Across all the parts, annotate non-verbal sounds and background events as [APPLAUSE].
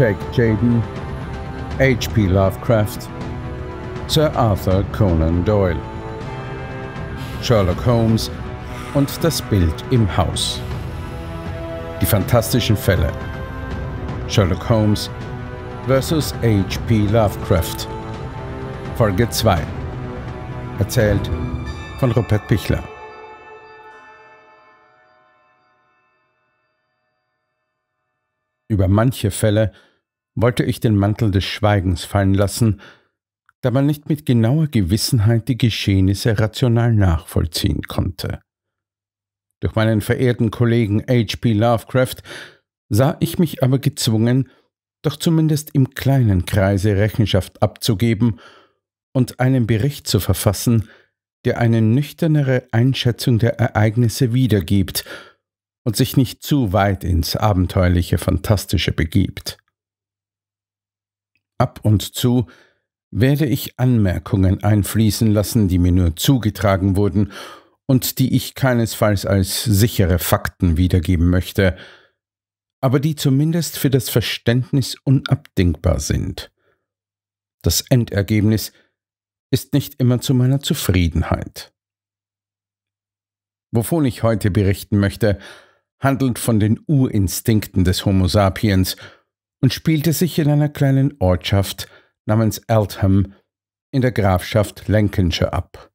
Jake Jaden, H.P. Lovecraft, Sir Arthur Conan Doyle, Sherlock Holmes und das Bild im Haus. Die fantastischen Fälle. Sherlock Holmes vs. H.P. Lovecraft. Folge 2. Erzählt von Rupert Pichler. Über manche Fälle wollte ich den Mantel des Schweigens fallen lassen, da man nicht mit genauer Gewissenheit die Geschehnisse rational nachvollziehen konnte. Durch meinen verehrten Kollegen H.P. Lovecraft sah ich mich aber gezwungen, doch zumindest im kleinen Kreise Rechenschaft abzugeben und einen Bericht zu verfassen, der eine nüchternere Einschätzung der Ereignisse wiedergibt und sich nicht zu weit ins abenteuerliche Fantastische begibt. Ab und zu werde ich Anmerkungen einfließen lassen, die mir nur zugetragen wurden und die ich keinesfalls als sichere Fakten wiedergeben möchte, aber die zumindest für das Verständnis unabdingbar sind. Das Endergebnis ist nicht immer zu meiner Zufriedenheit. Wovon ich heute berichten möchte, handelt von den Urinstinkten des Homo sapiens – und spielte sich in einer kleinen Ortschaft namens Eltham in der Grafschaft Lancashire ab.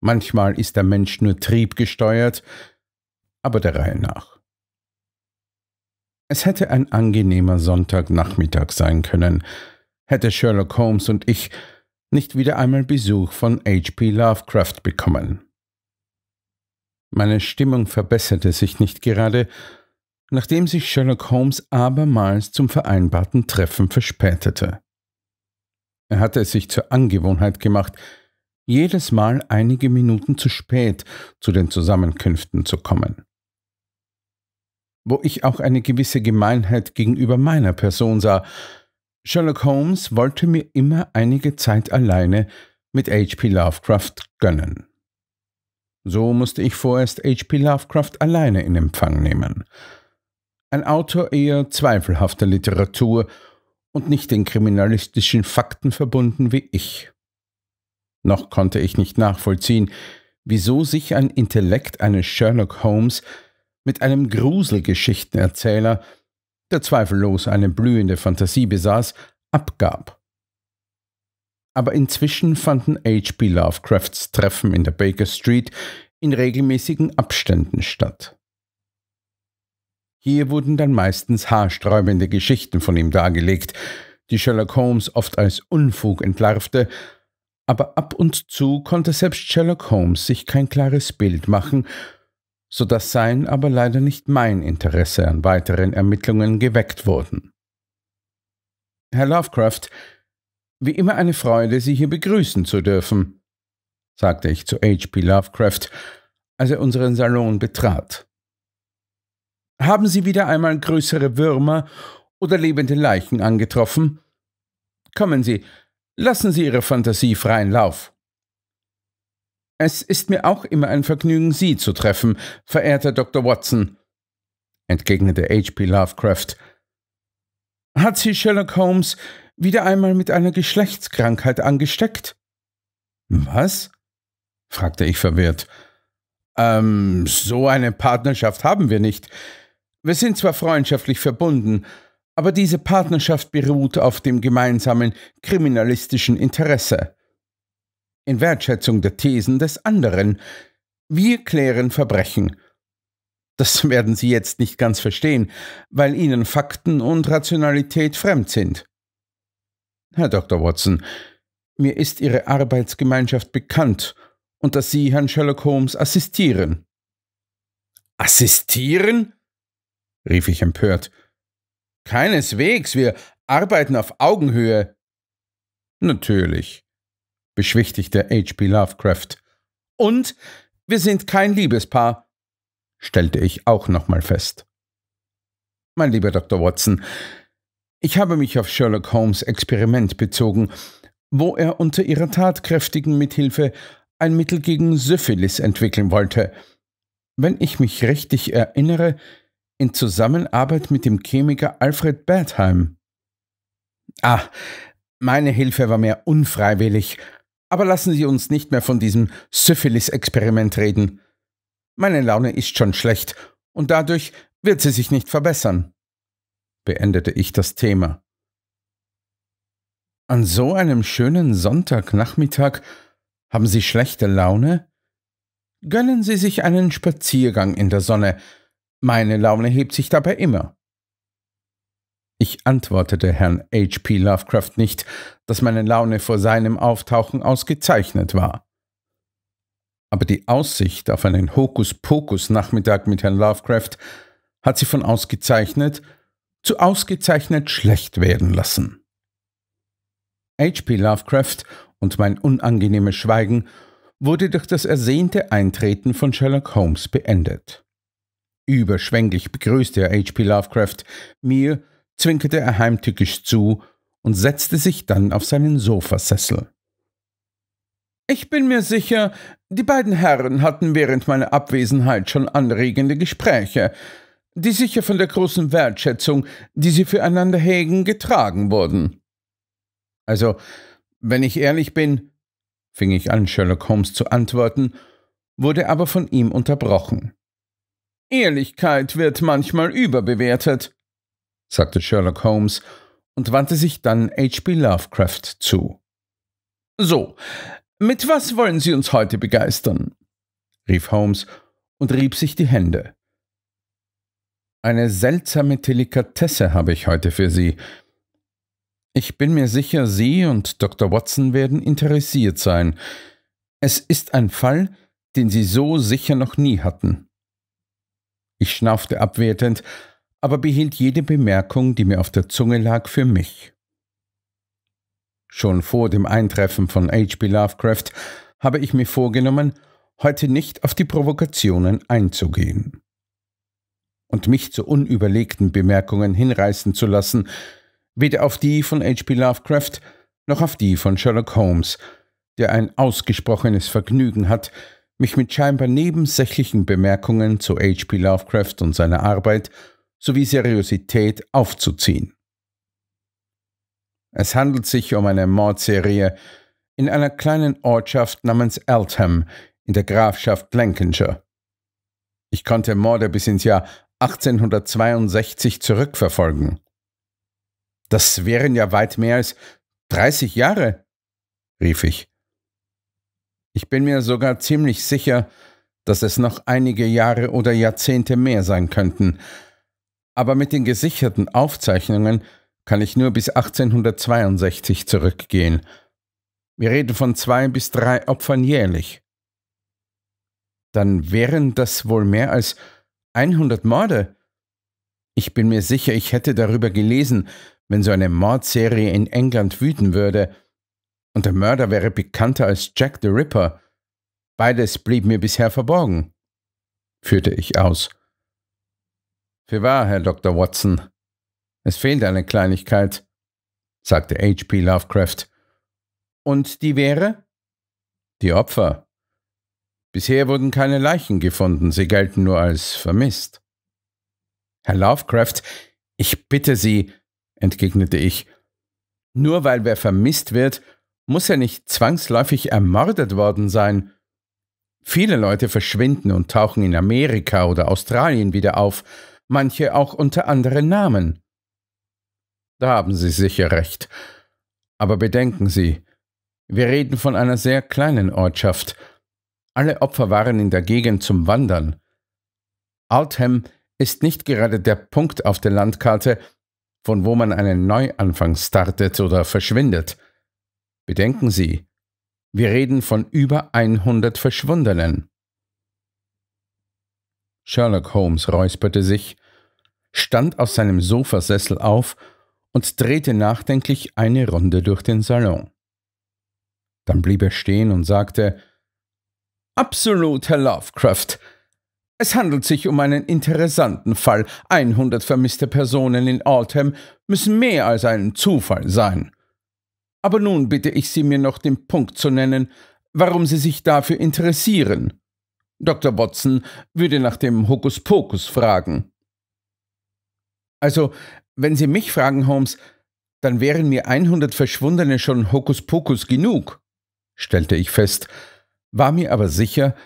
Manchmal ist der Mensch nur triebgesteuert, aber der Reihe nach. Es hätte ein angenehmer Sonntagnachmittag sein können, hätte Sherlock Holmes und ich nicht wieder einmal Besuch von H.P. Lovecraft bekommen. Meine Stimmung verbesserte sich nicht gerade, nachdem sich Sherlock Holmes abermals zum vereinbarten Treffen verspätete. Er hatte es sich zur Angewohnheit gemacht, jedes Mal einige Minuten zu spät zu den Zusammenkünften zu kommen. Wo ich auch eine gewisse Gemeinheit gegenüber meiner Person sah, Sherlock Holmes wollte mir immer einige Zeit alleine mit H.P. Lovecraft gönnen. So musste ich vorerst H.P. Lovecraft alleine in Empfang nehmen – ein Autor eher zweifelhafter Literatur und nicht den kriminalistischen Fakten verbunden wie ich. Noch konnte ich nicht nachvollziehen, wieso sich ein Intellekt eines Sherlock Holmes mit einem Gruselgeschichtenerzähler, der zweifellos eine blühende Fantasie besaß, abgab. Aber inzwischen fanden H.P. Lovecrafts Treffen in der Baker Street in regelmäßigen Abständen statt. Hier wurden dann meistens haarsträubende Geschichten von ihm dargelegt, die Sherlock Holmes oft als Unfug entlarvte, aber ab und zu konnte selbst Sherlock Holmes sich kein klares Bild machen, so dass sein aber leider nicht mein Interesse an weiteren Ermittlungen geweckt wurden. Herr Lovecraft, wie immer eine Freude, Sie hier begrüßen zu dürfen, sagte ich zu H.P. Lovecraft, als er unseren Salon betrat. Haben Sie wieder einmal größere Würmer oder lebende Leichen angetroffen? Kommen Sie, lassen Sie Ihre Fantasie freien Lauf. Es ist mir auch immer ein Vergnügen, Sie zu treffen, verehrter Dr. Watson, entgegnete H.P. Lovecraft. Hat Sie Sherlock Holmes wieder einmal mit einer Geschlechtskrankheit angesteckt? Was? fragte ich verwirrt. Ähm, so eine Partnerschaft haben wir nicht. Wir sind zwar freundschaftlich verbunden, aber diese Partnerschaft beruht auf dem gemeinsamen kriminalistischen Interesse. In Wertschätzung der Thesen des anderen. Wir klären Verbrechen. Das [LAUGHS] werden Sie jetzt nicht ganz verstehen, weil Ihnen Fakten und Rationalität fremd sind. Herr Dr. Watson, mir ist Ihre Arbeitsgemeinschaft bekannt und dass Sie Herrn Sherlock Holmes assistieren. Assistieren? rief ich empört. Keineswegs, wir arbeiten auf Augenhöhe. Natürlich, beschwichtigte H.P. Lovecraft. Und wir sind kein Liebespaar, stellte ich auch nochmal fest. Mein lieber Dr. Watson, ich habe mich auf Sherlock Holmes Experiment bezogen, wo er unter ihrer tatkräftigen Mithilfe ein Mittel gegen Syphilis entwickeln wollte. Wenn ich mich richtig erinnere, in Zusammenarbeit mit dem Chemiker Alfred Bertheim. Ah, meine Hilfe war mehr unfreiwillig, aber lassen Sie uns nicht mehr von diesem Syphilis-Experiment reden. Meine Laune ist schon schlecht und dadurch wird sie sich nicht verbessern, beendete ich das Thema. An so einem schönen Sonntagnachmittag haben Sie schlechte Laune? Gönnen Sie sich einen Spaziergang in der Sonne, meine Laune hebt sich dabei immer. Ich antwortete Herrn H.P. Lovecraft nicht, dass meine Laune vor seinem Auftauchen ausgezeichnet war. Aber die Aussicht auf einen Hokuspokus-Nachmittag mit Herrn Lovecraft hat sie von ausgezeichnet zu ausgezeichnet schlecht werden lassen. H.P. Lovecraft und mein unangenehmes Schweigen wurde durch das ersehnte Eintreten von Sherlock Holmes beendet. Überschwänglich begrüßte er H.P. Lovecraft, mir zwinkerte er heimtückisch zu und setzte sich dann auf seinen Sofasessel. Ich bin mir sicher, die beiden Herren hatten während meiner Abwesenheit schon anregende Gespräche, die sicher von der großen Wertschätzung, die sie füreinander hegen, getragen wurden. Also, wenn ich ehrlich bin, fing ich an, Sherlock Holmes zu antworten, wurde aber von ihm unterbrochen. Ehrlichkeit wird manchmal überbewertet, sagte Sherlock Holmes und wandte sich dann H.P. Lovecraft zu. So, mit was wollen Sie uns heute begeistern? rief Holmes und rieb sich die Hände. Eine seltsame Delikatesse habe ich heute für Sie. Ich bin mir sicher, Sie und Dr. Watson werden interessiert sein. Es ist ein Fall, den Sie so sicher noch nie hatten. Ich schnaufte abwertend, aber behielt jede Bemerkung, die mir auf der Zunge lag, für mich. Schon vor dem Eintreffen von H.P. Lovecraft habe ich mir vorgenommen, heute nicht auf die Provokationen einzugehen und mich zu unüberlegten Bemerkungen hinreißen zu lassen, weder auf die von H.P. Lovecraft noch auf die von Sherlock Holmes, der ein ausgesprochenes Vergnügen hat, mich mit scheinbar nebensächlichen Bemerkungen zu H.P. Lovecraft und seiner Arbeit sowie Seriosität aufzuziehen. Es handelt sich um eine Mordserie in einer kleinen Ortschaft namens Eltham in der Grafschaft Lancashire. Ich konnte Morde bis ins Jahr 1862 zurückverfolgen. Das wären ja weit mehr als 30 Jahre, rief ich. Ich bin mir sogar ziemlich sicher, dass es noch einige Jahre oder Jahrzehnte mehr sein könnten. Aber mit den gesicherten Aufzeichnungen kann ich nur bis 1862 zurückgehen. Wir reden von zwei bis drei Opfern jährlich. Dann wären das wohl mehr als 100 Morde. Ich bin mir sicher, ich hätte darüber gelesen, wenn so eine Mordserie in England wüten würde und der Mörder wäre bekannter als Jack the Ripper. Beides blieb mir bisher verborgen, führte ich aus. Für wahr, Herr Dr. Watson, es fehlt eine Kleinigkeit, sagte H.P. Lovecraft. Und die wäre? Die Opfer. Bisher wurden keine Leichen gefunden, sie gelten nur als vermisst. Herr Lovecraft, ich bitte Sie, entgegnete ich, nur weil wer vermisst wird, muss er nicht zwangsläufig ermordet worden sein. Viele Leute verschwinden und tauchen in Amerika oder Australien wieder auf, manche auch unter anderen Namen. Da haben Sie sicher recht. Aber bedenken Sie, wir reden von einer sehr kleinen Ortschaft. Alle Opfer waren in der Gegend zum Wandern. Altham ist nicht gerade der Punkt auf der Landkarte, von wo man einen Neuanfang startet oder verschwindet. Bedenken Sie, wir reden von über 100 Verschwundenen. Sherlock Holmes räusperte sich, stand aus seinem Sofasessel auf und drehte nachdenklich eine Runde durch den Salon. Dann blieb er stehen und sagte, Absolut, Herr Lovecraft. Es handelt sich um einen interessanten Fall. 100 vermisste Personen in Altham müssen mehr als ein Zufall sein. Aber nun bitte ich Sie mir noch den Punkt zu nennen, warum Sie sich dafür interessieren. Dr. Watson würde nach dem Hokuspokus fragen. Also, wenn Sie mich fragen, Holmes, dann wären mir 100 Verschwundene schon Hokuspokus genug, stellte ich fest, war mir aber sicher,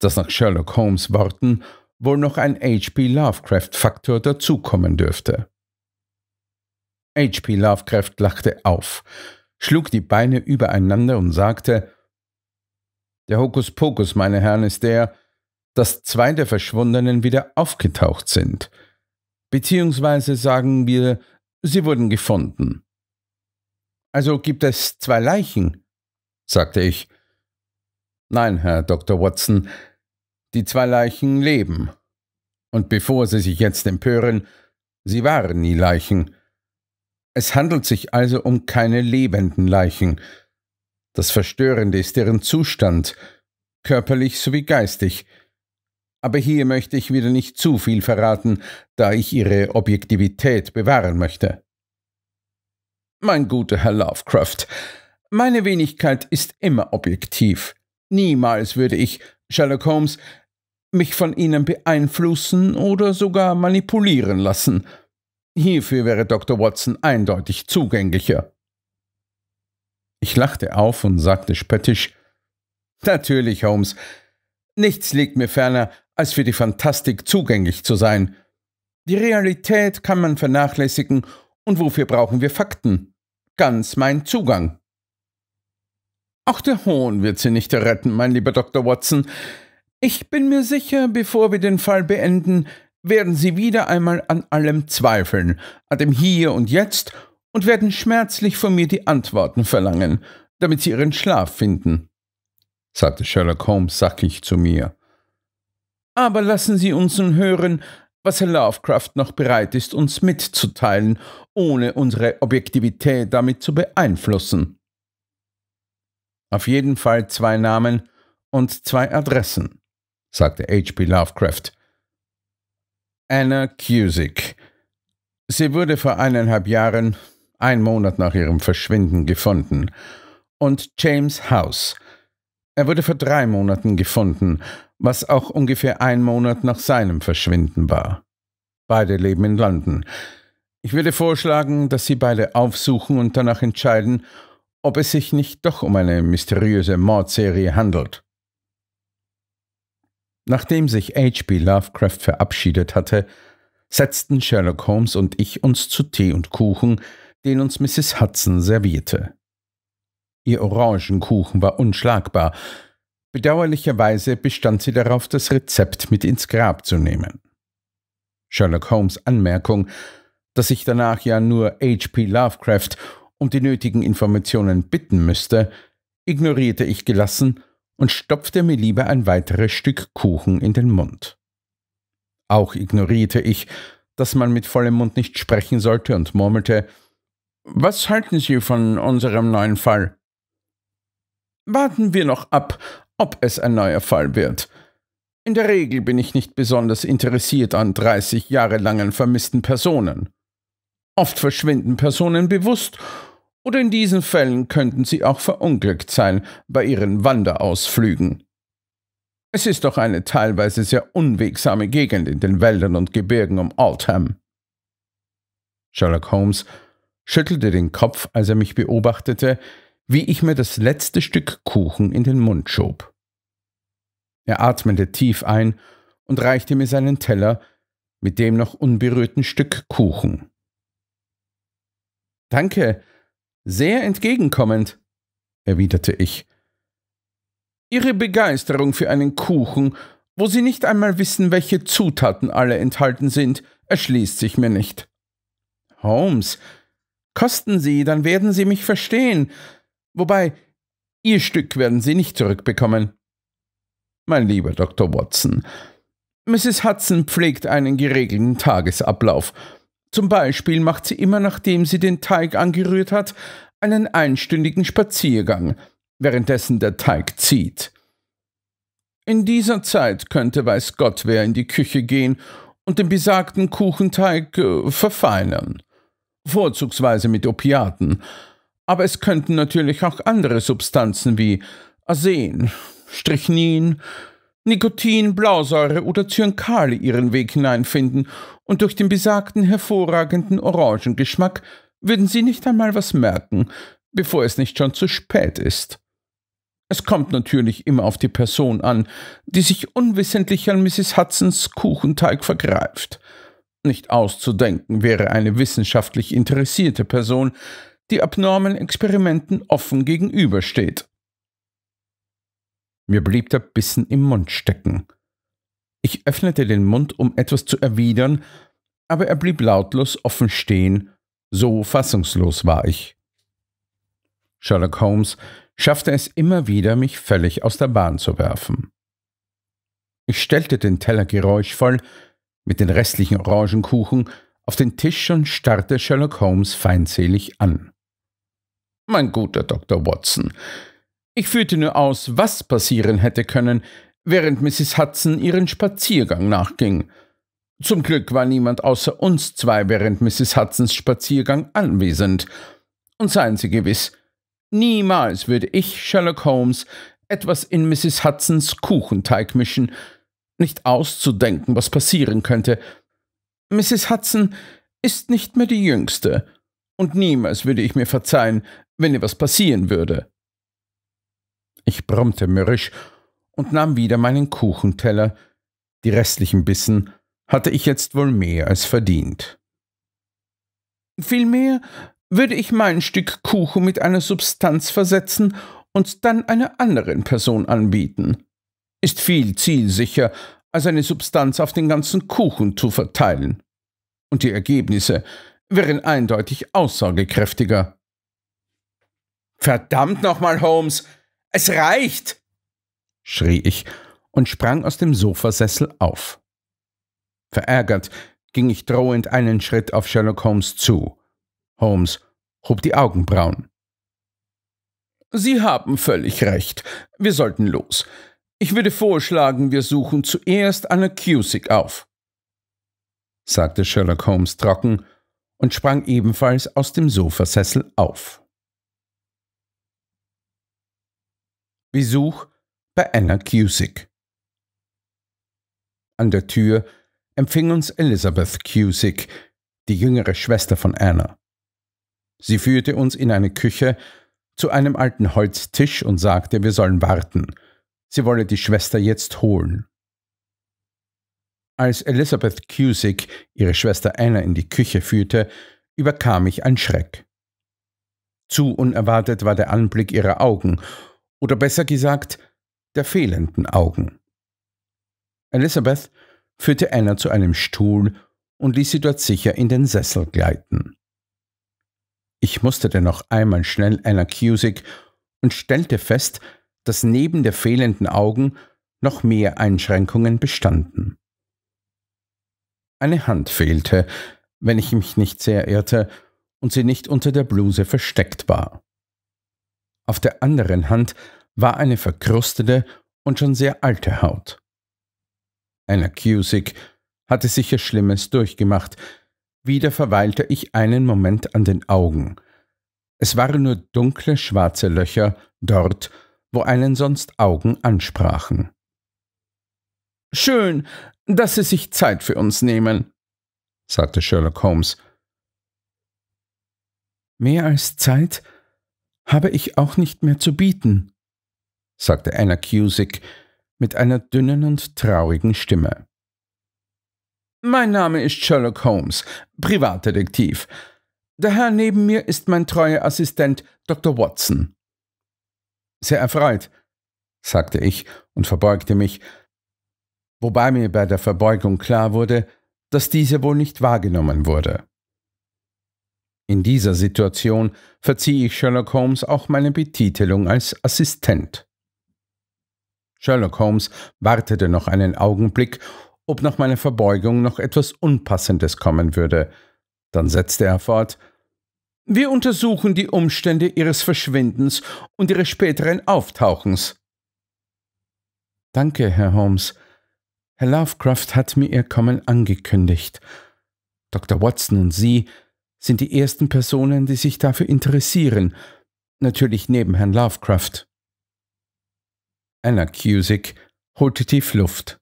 dass nach Sherlock Holmes Worten wohl noch ein H.P. Lovecraft-Faktor dazukommen dürfte. H.P. Lovecraft lachte auf schlug die Beine übereinander und sagte, der Hokuspokus, meine Herren, ist der, dass zwei der Verschwundenen wieder aufgetaucht sind. Beziehungsweise sagen wir, sie wurden gefunden. Also gibt es zwei Leichen, sagte ich. Nein, Herr Dr. Watson, die zwei Leichen leben. Und bevor Sie sich jetzt empören, sie waren nie Leichen. Es handelt sich also um keine lebenden Leichen. Das Verstörende ist deren Zustand, körperlich sowie geistig. Aber hier möchte ich wieder nicht zu viel verraten, da ich ihre Objektivität bewahren möchte. Mein guter Herr Lovecraft, meine Wenigkeit ist immer objektiv. Niemals würde ich, Sherlock Holmes, mich von Ihnen beeinflussen oder sogar manipulieren lassen. Hierfür wäre Dr. Watson eindeutig zugänglicher. Ich lachte auf und sagte spöttisch, Natürlich, Holmes. Nichts liegt mir ferner, als für die Fantastik zugänglich zu sein. Die Realität kann man vernachlässigen, und wofür brauchen wir Fakten? Ganz mein Zugang. Auch der Hohn wird Sie nicht retten, mein lieber Dr. Watson. Ich bin mir sicher, bevor wir den Fall beenden, werden sie wieder einmal an allem zweifeln, an dem Hier und Jetzt, und werden schmerzlich von mir die Antworten verlangen, damit sie ihren Schlaf finden, sagte Sherlock Holmes sackig zu mir. Aber lassen Sie uns nun hören, was Herr Lovecraft noch bereit ist, uns mitzuteilen, ohne unsere Objektivität damit zu beeinflussen. Auf jeden Fall zwei Namen und zwei Adressen, sagte H.P. Lovecraft, Anna Cusick. Sie wurde vor eineinhalb Jahren, ein Monat nach ihrem Verschwinden, gefunden. Und James House. Er wurde vor drei Monaten gefunden, was auch ungefähr ein Monat nach seinem Verschwinden war. Beide leben in London. Ich würde vorschlagen, dass Sie beide aufsuchen und danach entscheiden, ob es sich nicht doch um eine mysteriöse Mordserie handelt. Nachdem sich H.P. Lovecraft verabschiedet hatte, setzten Sherlock Holmes und ich uns zu Tee und Kuchen, den uns Mrs. Hudson servierte. Ihr Orangenkuchen war unschlagbar. Bedauerlicherweise bestand sie darauf, das Rezept mit ins Grab zu nehmen. Sherlock Holmes Anmerkung, dass ich danach ja nur H.P. Lovecraft um die nötigen Informationen bitten müsste, ignorierte ich gelassen und stopfte mir lieber ein weiteres Stück Kuchen in den Mund. Auch ignorierte ich, dass man mit vollem Mund nicht sprechen sollte und murmelte, was halten Sie von unserem neuen Fall? Warten wir noch ab, ob es ein neuer Fall wird. In der Regel bin ich nicht besonders interessiert an 30 Jahre langen vermissten Personen. Oft verschwinden Personen bewusst oder in diesen Fällen könnten sie auch verunglückt sein bei ihren Wanderausflügen. Es ist doch eine teilweise sehr unwegsame Gegend in den Wäldern und Gebirgen um Altham. Sherlock Holmes schüttelte den Kopf, als er mich beobachtete, wie ich mir das letzte Stück Kuchen in den Mund schob. Er atmete tief ein und reichte mir seinen Teller mit dem noch unberührten Stück Kuchen. Danke, sehr entgegenkommend, erwiderte ich. Ihre Begeisterung für einen Kuchen, wo Sie nicht einmal wissen, welche Zutaten alle enthalten sind, erschließt sich mir nicht. Holmes, kosten Sie, dann werden Sie mich verstehen. Wobei, Ihr Stück werden Sie nicht zurückbekommen. Mein lieber Dr. Watson, Mrs. Hudson pflegt einen geregelten Tagesablauf. Zum Beispiel macht sie immer nachdem sie den Teig angerührt hat, einen einstündigen Spaziergang, währenddessen der Teig zieht. In dieser Zeit könnte weiß Gott wer in die Küche gehen und den besagten Kuchenteig äh, verfeinern. Vorzugsweise mit Opiaten. Aber es könnten natürlich auch andere Substanzen wie Arsen, Strychnin, Nikotin, Blausäure oder Zyankale ihren Weg hineinfinden, und durch den besagten hervorragenden Orangengeschmack würden sie nicht einmal was merken, bevor es nicht schon zu spät ist. Es kommt natürlich immer auf die Person an, die sich unwissentlich an Mrs. Hudsons Kuchenteig vergreift. Nicht auszudenken wäre eine wissenschaftlich interessierte Person, die abnormen Experimenten offen gegenübersteht. Mir blieb der Bissen im Mund stecken. Ich öffnete den Mund, um etwas zu erwidern, aber er blieb lautlos offen stehen, so fassungslos war ich. Sherlock Holmes schaffte es immer wieder, mich völlig aus der Bahn zu werfen. Ich stellte den Teller geräuschvoll mit den restlichen Orangenkuchen auf den Tisch und starrte Sherlock Holmes feindselig an. Mein guter Dr. Watson, ich führte nur aus, was passieren hätte können, während Mrs. Hudson ihren Spaziergang nachging. Zum Glück war niemand außer uns zwei während Mrs. Hudsons Spaziergang anwesend. Und seien Sie gewiss, niemals würde ich, Sherlock Holmes, etwas in Mrs. Hudsons Kuchenteig mischen, nicht auszudenken, was passieren könnte. Mrs. Hudson ist nicht mehr die Jüngste, und niemals würde ich mir verzeihen, wenn ihr was passieren würde. Ich brummte mürrisch und nahm wieder meinen Kuchenteller. Die restlichen Bissen hatte ich jetzt wohl mehr als verdient. Vielmehr würde ich mein Stück Kuchen mit einer Substanz versetzen und dann einer anderen Person anbieten. Ist viel zielsicher, als eine Substanz auf den ganzen Kuchen zu verteilen. Und die Ergebnisse wären eindeutig aussagekräftiger. Verdammt nochmal, Holmes, es reicht! schrie ich und sprang aus dem Sofasessel auf. Verärgert ging ich drohend einen Schritt auf Sherlock Holmes zu. Holmes hob die Augenbrauen. Sie haben völlig recht. Wir sollten los. Ich würde vorschlagen, wir suchen zuerst Anna Cusick auf, sagte Sherlock Holmes trocken und sprang ebenfalls aus dem Sofasessel auf. Besuch bei Anna Cusick. An der Tür empfing uns Elizabeth Cusick, die jüngere Schwester von Anna. Sie führte uns in eine Küche zu einem alten Holztisch und sagte, wir sollen warten. Sie wolle die Schwester jetzt holen. Als Elizabeth Cusick ihre Schwester Anna in die Küche führte, überkam ich ein Schreck. Zu unerwartet war der Anblick ihrer Augen oder besser gesagt der fehlenden Augen. Elizabeth führte Anna zu einem Stuhl und ließ sie dort sicher in den Sessel gleiten. Ich musterte noch einmal schnell Anna Cusick und stellte fest, dass neben der fehlenden Augen noch mehr Einschränkungen bestanden. Eine Hand fehlte, wenn ich mich nicht sehr irrte, und sie nicht unter der Bluse versteckt war. Auf der anderen Hand war eine verkrustete und schon sehr alte Haut. Anna Cusick hatte sicher Schlimmes durchgemacht. Wieder verweilte ich einen Moment an den Augen. Es waren nur dunkle, schwarze Löcher dort, wo einen sonst Augen ansprachen. Schön, dass Sie sich Zeit für uns nehmen, sagte Sherlock Holmes. Mehr als Zeit habe ich auch nicht mehr zu bieten, sagte Anna Cusick mit einer dünnen und traurigen Stimme. Mein Name ist Sherlock Holmes, Privatdetektiv. Der Herr neben mir ist mein treuer Assistent Dr. Watson. Sehr erfreut, sagte ich und verbeugte mich, wobei mir bei der Verbeugung klar wurde, dass diese wohl nicht wahrgenommen wurde. In dieser Situation verziehe ich Sherlock Holmes auch meine Betitelung als Assistent. Sherlock Holmes wartete noch einen Augenblick, ob nach meiner Verbeugung noch etwas Unpassendes kommen würde. Dann setzte er fort, wir untersuchen die Umstände Ihres Verschwindens und Ihres späteren Auftauchens. Danke, Herr Holmes. Herr Lovecraft hat mir Ihr Kommen angekündigt. Dr. Watson und Sie sind die ersten Personen, die sich dafür interessieren, natürlich neben Herrn Lovecraft. Anna Cusick holte tief Luft.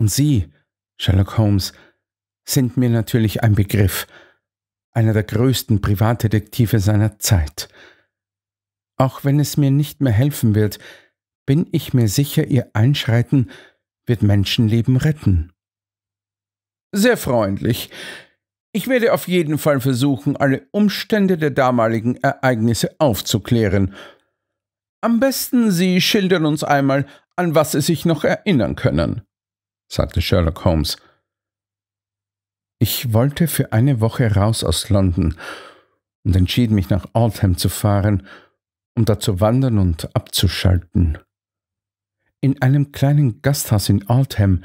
Und Sie, Sherlock Holmes, sind mir natürlich ein Begriff, einer der größten Privatdetektive seiner Zeit. Auch wenn es mir nicht mehr helfen wird, bin ich mir sicher, Ihr Einschreiten wird Menschenleben retten. Sehr freundlich. Ich werde auf jeden Fall versuchen, alle Umstände der damaligen Ereignisse aufzuklären. Am besten, Sie schildern uns einmal, an was Sie sich noch erinnern können, sagte Sherlock Holmes. Ich wollte für eine Woche raus aus London und entschied mich nach Oldham zu fahren, um da zu wandern und abzuschalten. In einem kleinen Gasthaus in Oldham,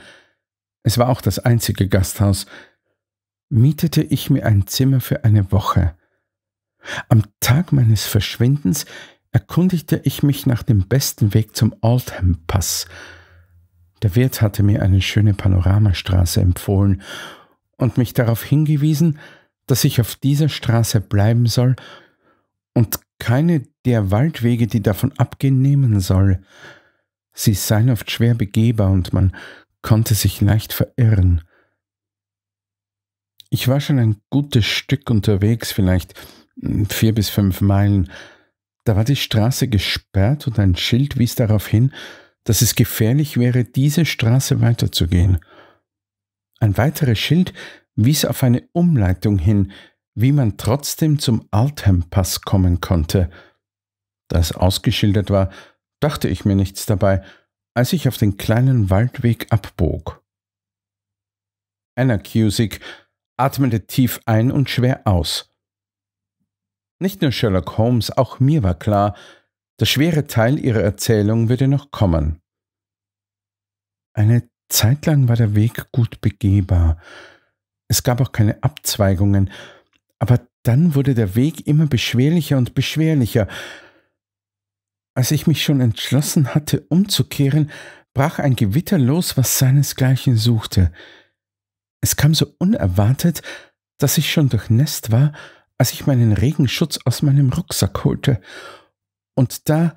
es war auch das einzige Gasthaus, mietete ich mir ein Zimmer für eine Woche. Am Tag meines Verschwindens erkundigte ich mich nach dem besten Weg zum Oldham Pass. Der Wirt hatte mir eine schöne Panoramastraße empfohlen und mich darauf hingewiesen, dass ich auf dieser Straße bleiben soll und keine der Waldwege, die davon abgehen, nehmen soll. Sie seien oft schwer begehbar und man konnte sich leicht verirren. Ich war schon ein gutes Stück unterwegs, vielleicht hm, vier bis fünf Meilen. Da war die Straße gesperrt und ein Schild wies darauf hin, dass es gefährlich wäre, diese Straße weiterzugehen. Ein weiteres Schild wies auf eine Umleitung hin, wie man trotzdem zum Altham-Pass kommen konnte. Da es ausgeschildert war, dachte ich mir nichts dabei, als ich auf den kleinen Waldweg abbog. Anna Cusick atmete tief ein und schwer aus. Nicht nur Sherlock Holmes, auch mir war klar, der schwere Teil ihrer Erzählung würde noch kommen. Eine Zeit lang war der Weg gut begehbar. Es gab auch keine Abzweigungen, aber dann wurde der Weg immer beschwerlicher und beschwerlicher. Als ich mich schon entschlossen hatte, umzukehren, brach ein Gewitter los, was seinesgleichen suchte. Es kam so unerwartet, dass ich schon durchnässt war, als ich meinen Regenschutz aus meinem Rucksack holte. Und da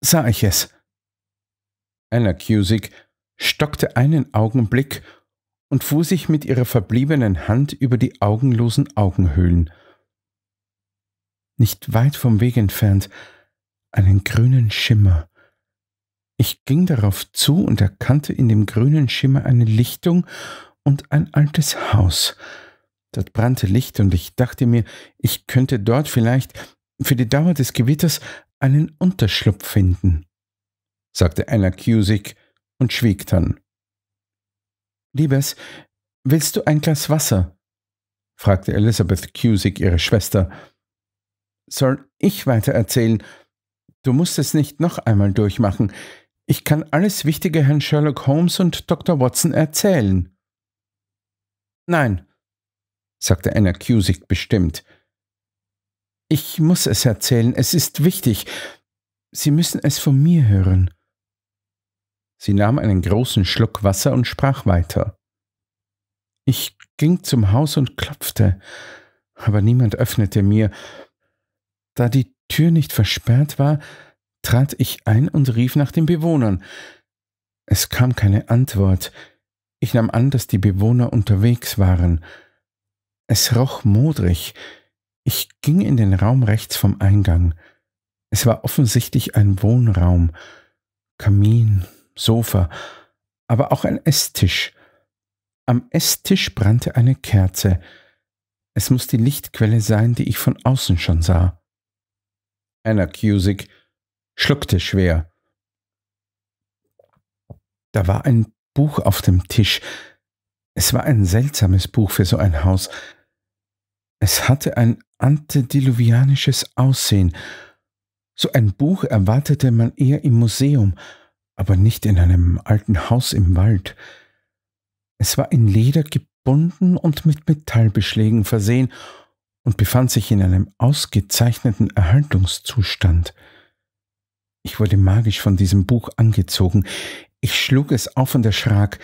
sah ich es. Anna Cusick stockte einen Augenblick und fuhr sich mit ihrer verbliebenen Hand über die augenlosen Augenhöhlen. Nicht weit vom Weg entfernt, einen grünen Schimmer. Ich ging darauf zu und erkannte in dem grünen Schimmer eine Lichtung und ein altes Haus. Dort brannte Licht und ich dachte mir, ich könnte dort vielleicht für die Dauer des Gewitters einen Unterschlupf finden, sagte Anna Cusick und schwieg dann. Liebes, willst du ein Glas Wasser? fragte Elizabeth Cusick ihre Schwester. Soll ich weiter erzählen? Du musst es nicht noch einmal durchmachen. Ich kann alles Wichtige Herrn Sherlock Holmes und Dr. Watson erzählen. Nein, sagte Anna Cusick bestimmt. Ich muss es erzählen, es ist wichtig. Sie müssen es von mir hören. Sie nahm einen großen Schluck Wasser und sprach weiter. Ich ging zum Haus und klopfte, aber niemand öffnete mir. Da die Tür nicht versperrt war, trat ich ein und rief nach den Bewohnern. Es kam keine Antwort. Ich nahm an, dass die Bewohner unterwegs waren. Es roch modrig. Ich ging in den Raum rechts vom Eingang. Es war offensichtlich ein Wohnraum. Kamin, Sofa, aber auch ein Esstisch. Am Esstisch brannte eine Kerze. Es muss die Lichtquelle sein, die ich von außen schon sah. Anna Cusick schluckte schwer. Da war ein Buch auf dem Tisch. Es war ein seltsames Buch für so ein Haus. Es hatte ein antediluvianisches Aussehen. So ein Buch erwartete man eher im Museum, aber nicht in einem alten Haus im Wald. Es war in Leder gebunden und mit Metallbeschlägen versehen und befand sich in einem ausgezeichneten Erhaltungszustand. Ich wurde magisch von diesem Buch angezogen. Ich schlug es auf und erschrak.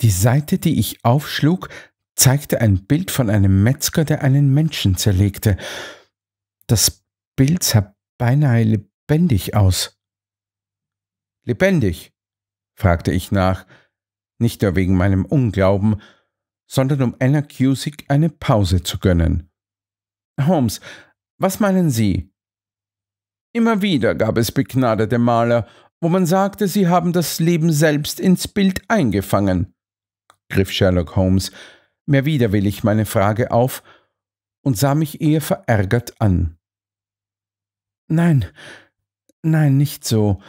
Die Seite, die ich aufschlug, zeigte ein Bild von einem Metzger, der einen Menschen zerlegte. Das Bild sah beinahe lebendig aus. Lebendig? fragte ich nach, nicht nur wegen meinem Unglauben, sondern um Anna Cusick eine Pause zu gönnen. Holmes, was meinen Sie? Immer wieder gab es begnadete Maler, wo man sagte, sie haben das Leben selbst ins Bild eingefangen, griff Sherlock Holmes mehr widerwillig meine Frage auf und sah mich eher verärgert an. Nein, nein, nicht so.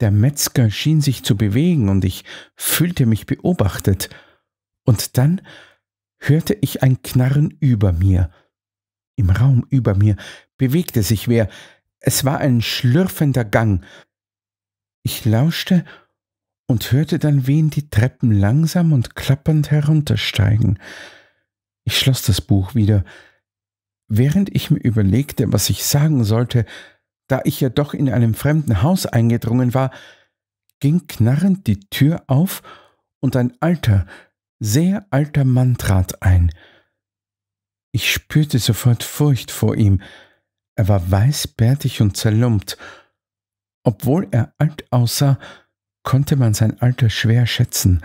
Der Metzger schien sich zu bewegen und ich fühlte mich beobachtet. Und dann hörte ich ein Knarren über mir. Im Raum über mir bewegte sich wer. Es war ein schlürfender Gang. Ich lauschte und hörte dann wen die Treppen langsam und klappernd heruntersteigen. Ich schloss das Buch wieder. Während ich mir überlegte, was ich sagen sollte, da ich ja doch in einem fremden Haus eingedrungen war, ging knarrend die Tür auf und ein alter, sehr alter Mann trat ein. Ich spürte sofort Furcht vor ihm. Er war weißbärtig und zerlumpt, obwohl er alt aussah, konnte man sein Alter schwer schätzen.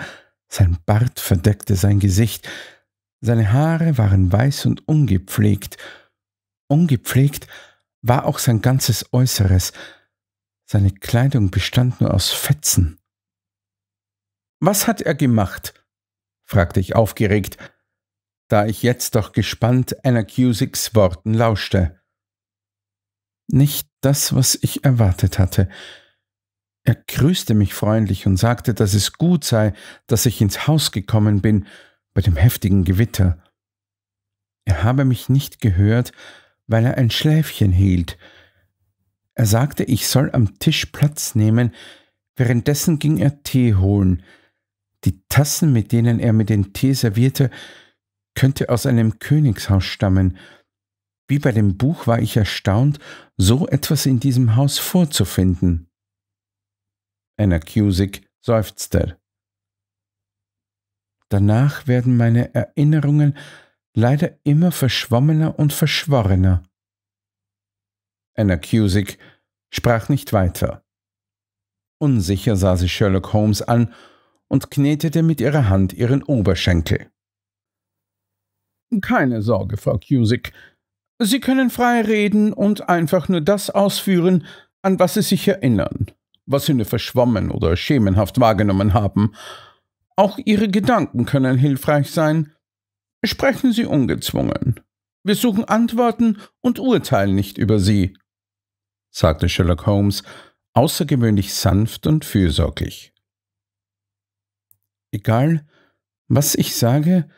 Sein Bart verdeckte sein Gesicht. Seine Haare waren weiß und ungepflegt. Ungepflegt war auch sein ganzes Äußeres. Seine Kleidung bestand nur aus Fetzen. Was hat er gemacht? fragte ich aufgeregt, da ich jetzt doch gespannt Anna Cusicks Worten lauschte. Nicht das, was ich erwartet hatte. Er grüßte mich freundlich und sagte, dass es gut sei, dass ich ins Haus gekommen bin bei dem heftigen Gewitter. Er habe mich nicht gehört, weil er ein Schläfchen hielt. Er sagte, ich soll am Tisch Platz nehmen, währenddessen ging er Tee holen. Die Tassen, mit denen er mir den Tee servierte, könnte aus einem Königshaus stammen, wie bei dem Buch war ich erstaunt, so etwas in diesem Haus vorzufinden. Anna Cusick seufzte. Danach werden meine Erinnerungen leider immer verschwommener und verschworener. Anna Cusick sprach nicht weiter. Unsicher sah sie Sherlock Holmes an und knetete mit ihrer Hand ihren Oberschenkel. Keine Sorge, Frau Cusick, Sie können frei reden und einfach nur das ausführen, an was Sie sich erinnern, was Sie nur verschwommen oder schemenhaft wahrgenommen haben. Auch Ihre Gedanken können hilfreich sein. Sprechen Sie ungezwungen. Wir suchen Antworten und urteilen nicht über Sie, sagte Sherlock Holmes, außergewöhnlich sanft und fürsorglich. Egal, was ich sage,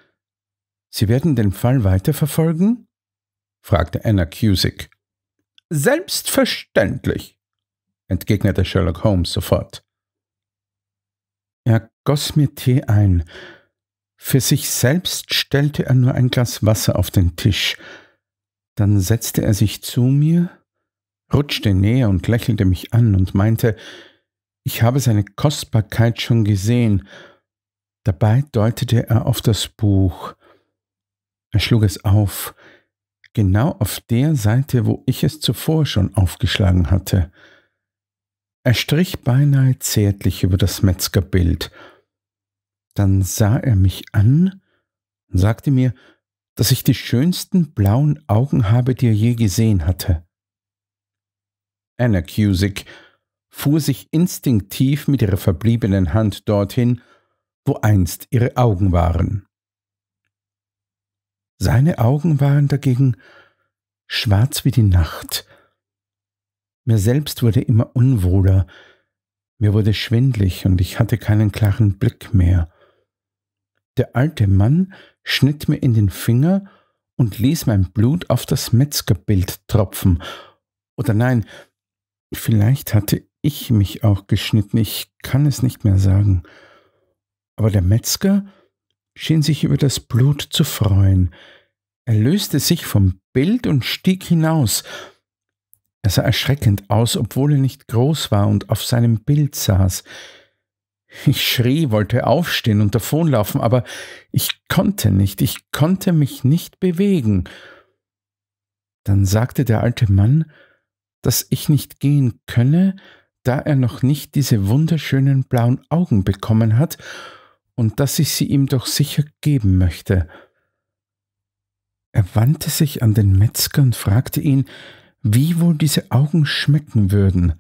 Sie werden den Fall weiterverfolgen? fragte Anna Cusick. Selbstverständlich, entgegnete Sherlock Holmes sofort. Er goss mir Tee ein. Für sich selbst stellte er nur ein Glas Wasser auf den Tisch. Dann setzte er sich zu mir, rutschte näher und lächelte mich an und meinte, ich habe seine Kostbarkeit schon gesehen. Dabei deutete er auf das Buch. Er schlug es auf, genau auf der Seite, wo ich es zuvor schon aufgeschlagen hatte. Er strich beinahe zärtlich über das Metzgerbild. Dann sah er mich an und sagte mir, dass ich die schönsten blauen Augen habe, die er je gesehen hatte. Anna Cusick fuhr sich instinktiv mit ihrer verbliebenen Hand dorthin, wo einst ihre Augen waren. Seine Augen waren dagegen schwarz wie die Nacht. Mir selbst wurde immer unwohler, mir wurde schwindlig und ich hatte keinen klaren Blick mehr. Der alte Mann schnitt mir in den Finger und ließ mein Blut auf das Metzgerbild tropfen. Oder nein, vielleicht hatte ich mich auch geschnitten, ich kann es nicht mehr sagen. Aber der Metzger schien sich über das Blut zu freuen. Er löste sich vom Bild und stieg hinaus. Er sah erschreckend aus, obwohl er nicht groß war und auf seinem Bild saß. Ich schrie, wollte aufstehen und davonlaufen, aber ich konnte nicht, ich konnte mich nicht bewegen. Dann sagte der alte Mann, dass ich nicht gehen könne, da er noch nicht diese wunderschönen blauen Augen bekommen hat und dass ich sie ihm doch sicher geben möchte. Er wandte sich an den Metzger und fragte ihn, wie wohl diese Augen schmecken würden.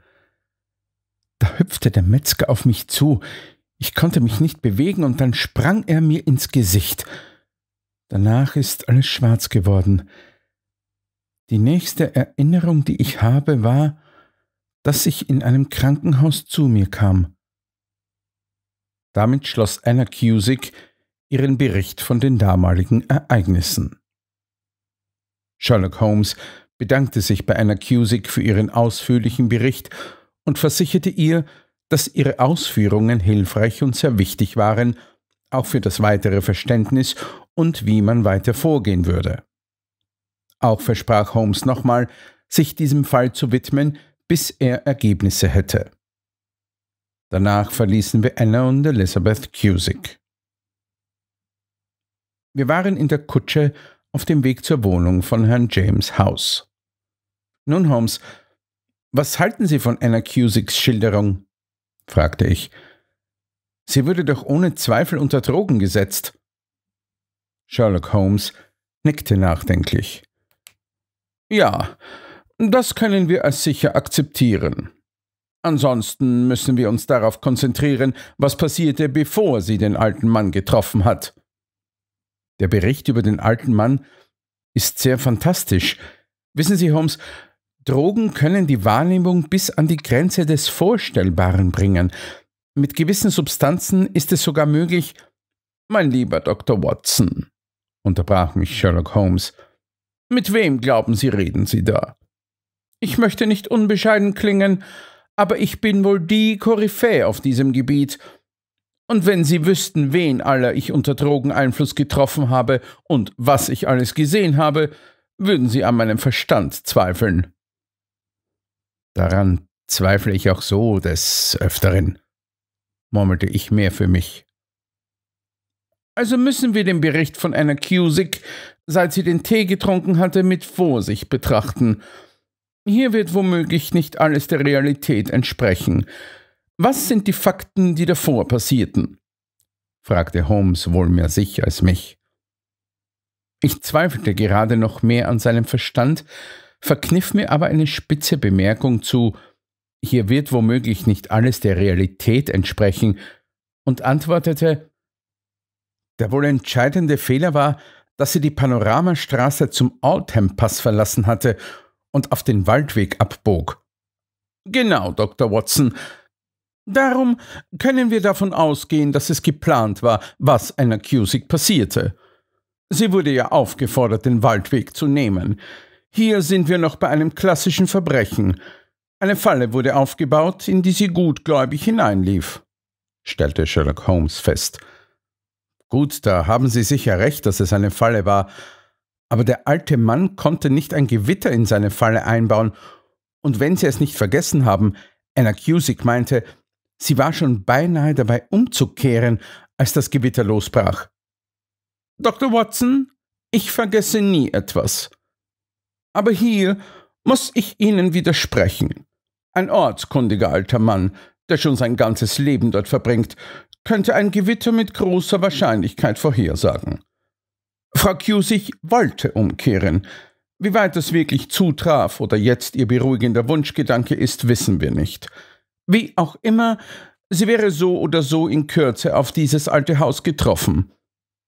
Da hüpfte der Metzger auf mich zu, ich konnte mich nicht bewegen und dann sprang er mir ins Gesicht. Danach ist alles schwarz geworden. Die nächste Erinnerung, die ich habe, war, dass ich in einem Krankenhaus zu mir kam. Damit schloss Anna Cusick ihren Bericht von den damaligen Ereignissen. Sherlock Holmes bedankte sich bei Anna Cusick für ihren ausführlichen Bericht und versicherte ihr, dass ihre Ausführungen hilfreich und sehr wichtig waren, auch für das weitere Verständnis und wie man weiter vorgehen würde. Auch versprach Holmes nochmal, sich diesem Fall zu widmen, bis er Ergebnisse hätte. Danach verließen wir Anna und Elizabeth Cusick. Wir waren in der Kutsche auf dem Weg zur Wohnung von Herrn James House. Nun, Holmes, was halten Sie von Anna Cusicks Schilderung? fragte ich. Sie würde doch ohne Zweifel unter Drogen gesetzt. Sherlock Holmes nickte nachdenklich. Ja, das können wir als sicher akzeptieren. Ansonsten müssen wir uns darauf konzentrieren, was passierte, bevor sie den alten Mann getroffen hat. Der Bericht über den alten Mann ist sehr fantastisch. Wissen Sie, Holmes, Drogen können die Wahrnehmung bis an die Grenze des Vorstellbaren bringen. Mit gewissen Substanzen ist es sogar möglich, mein lieber Dr. Watson, unterbrach mich Sherlock Holmes, mit wem glauben Sie, reden Sie da? Ich möchte nicht unbescheiden klingen, aber ich bin wohl die Koryphäe auf diesem Gebiet. Und wenn Sie wüssten, wen aller ich unter Drogeneinfluss getroffen habe und was ich alles gesehen habe, würden Sie an meinem Verstand zweifeln. Daran zweifle ich auch so des Öfteren, murmelte ich mehr für mich. Also müssen wir den Bericht von Anna Cusick, seit sie den Tee getrunken hatte, mit Vorsicht betrachten. Hier wird womöglich nicht alles der Realität entsprechen. Was sind die Fakten, die davor passierten? fragte Holmes wohl mehr sich als mich. Ich zweifelte gerade noch mehr an seinem Verstand, verkniff mir aber eine spitze Bemerkung zu Hier wird womöglich nicht alles der Realität entsprechen und antwortete Der wohl entscheidende Fehler war, dass sie die Panoramastraße zum Altempass verlassen hatte und auf den Waldweg abbog. Genau, Dr. Watson. Darum können wir davon ausgehen, dass es geplant war, was einer Cusick passierte. Sie wurde ja aufgefordert, den Waldweg zu nehmen. Hier sind wir noch bei einem klassischen Verbrechen. Eine Falle wurde aufgebaut, in die sie gutgläubig hineinlief, stellte Sherlock Holmes fest. Gut, da haben Sie sicher recht, dass es eine Falle war, aber der alte Mann konnte nicht ein Gewitter in seine Falle einbauen, und wenn Sie es nicht vergessen haben, Anna Cusick meinte, sie war schon beinahe dabei umzukehren, als das Gewitter losbrach. Dr. Watson, ich vergesse nie etwas. Aber hier muss ich Ihnen widersprechen. Ein ortskundiger alter Mann, der schon sein ganzes Leben dort verbringt, könnte ein Gewitter mit großer Wahrscheinlichkeit vorhersagen. Frau Cusich wollte umkehren. Wie weit das wirklich zutraf oder jetzt ihr beruhigender Wunschgedanke ist, wissen wir nicht. Wie auch immer, sie wäre so oder so in Kürze auf dieses alte Haus getroffen.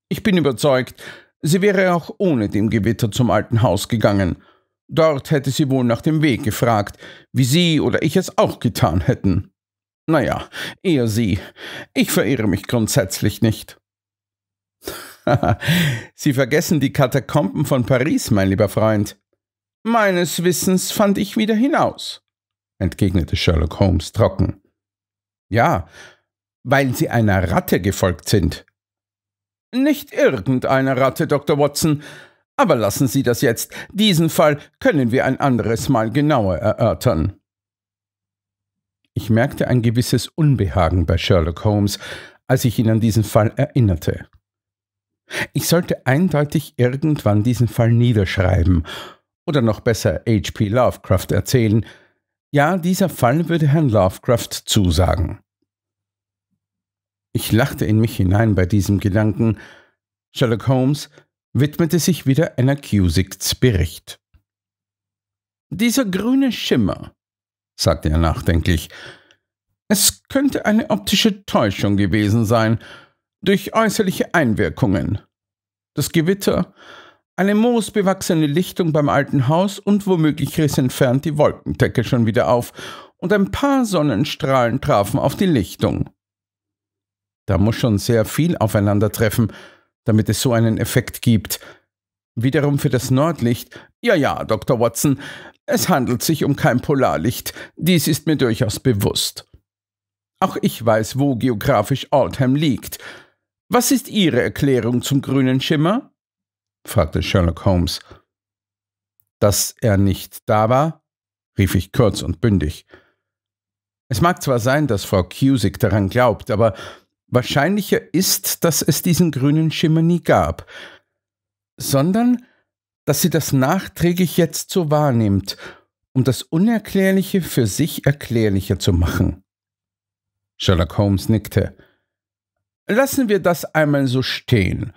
Ich bin überzeugt, sie wäre auch ohne dem Gewitter zum alten Haus gegangen. Dort hätte sie wohl nach dem Weg gefragt, wie sie oder ich es auch getan hätten. Naja, eher sie. Ich verirre mich grundsätzlich nicht. [LAUGHS] Sie vergessen die Katakomben von Paris, mein lieber Freund. Meines Wissens fand ich wieder hinaus, entgegnete Sherlock Holmes trocken. Ja, weil Sie einer Ratte gefolgt sind. Nicht irgendeiner Ratte, Dr. Watson, aber lassen Sie das jetzt. Diesen Fall können wir ein anderes Mal genauer erörtern. Ich merkte ein gewisses Unbehagen bei Sherlock Holmes, als ich ihn an diesen Fall erinnerte. Ich sollte eindeutig irgendwann diesen Fall niederschreiben oder noch besser H.P. Lovecraft erzählen. Ja, dieser Fall würde Herrn Lovecraft zusagen. Ich lachte in mich hinein bei diesem Gedanken. Sherlock Holmes widmete sich wieder einer Cusicks Bericht. Dieser grüne Schimmer, sagte er nachdenklich, es könnte eine optische Täuschung gewesen sein, durch äußerliche Einwirkungen. Das Gewitter, eine moosbewachsene Lichtung beim alten Haus und womöglich riss entfernt die Wolkendecke schon wieder auf und ein paar Sonnenstrahlen trafen auf die Lichtung. Da muss schon sehr viel aufeinandertreffen, damit es so einen Effekt gibt. Wiederum für das Nordlicht. Ja, ja, Dr. Watson, es handelt sich um kein Polarlicht. Dies ist mir durchaus bewusst. Auch ich weiß, wo geografisch Oldham liegt. Was ist Ihre Erklärung zum grünen Schimmer? fragte Sherlock Holmes. Dass er nicht da war, rief ich kurz und bündig. Es mag zwar sein, dass Frau Cusick daran glaubt, aber wahrscheinlicher ist, dass es diesen grünen Schimmer nie gab, sondern dass sie das nachträglich jetzt so wahrnimmt, um das Unerklärliche für sich erklärlicher zu machen. Sherlock Holmes nickte. Lassen wir das einmal so stehen.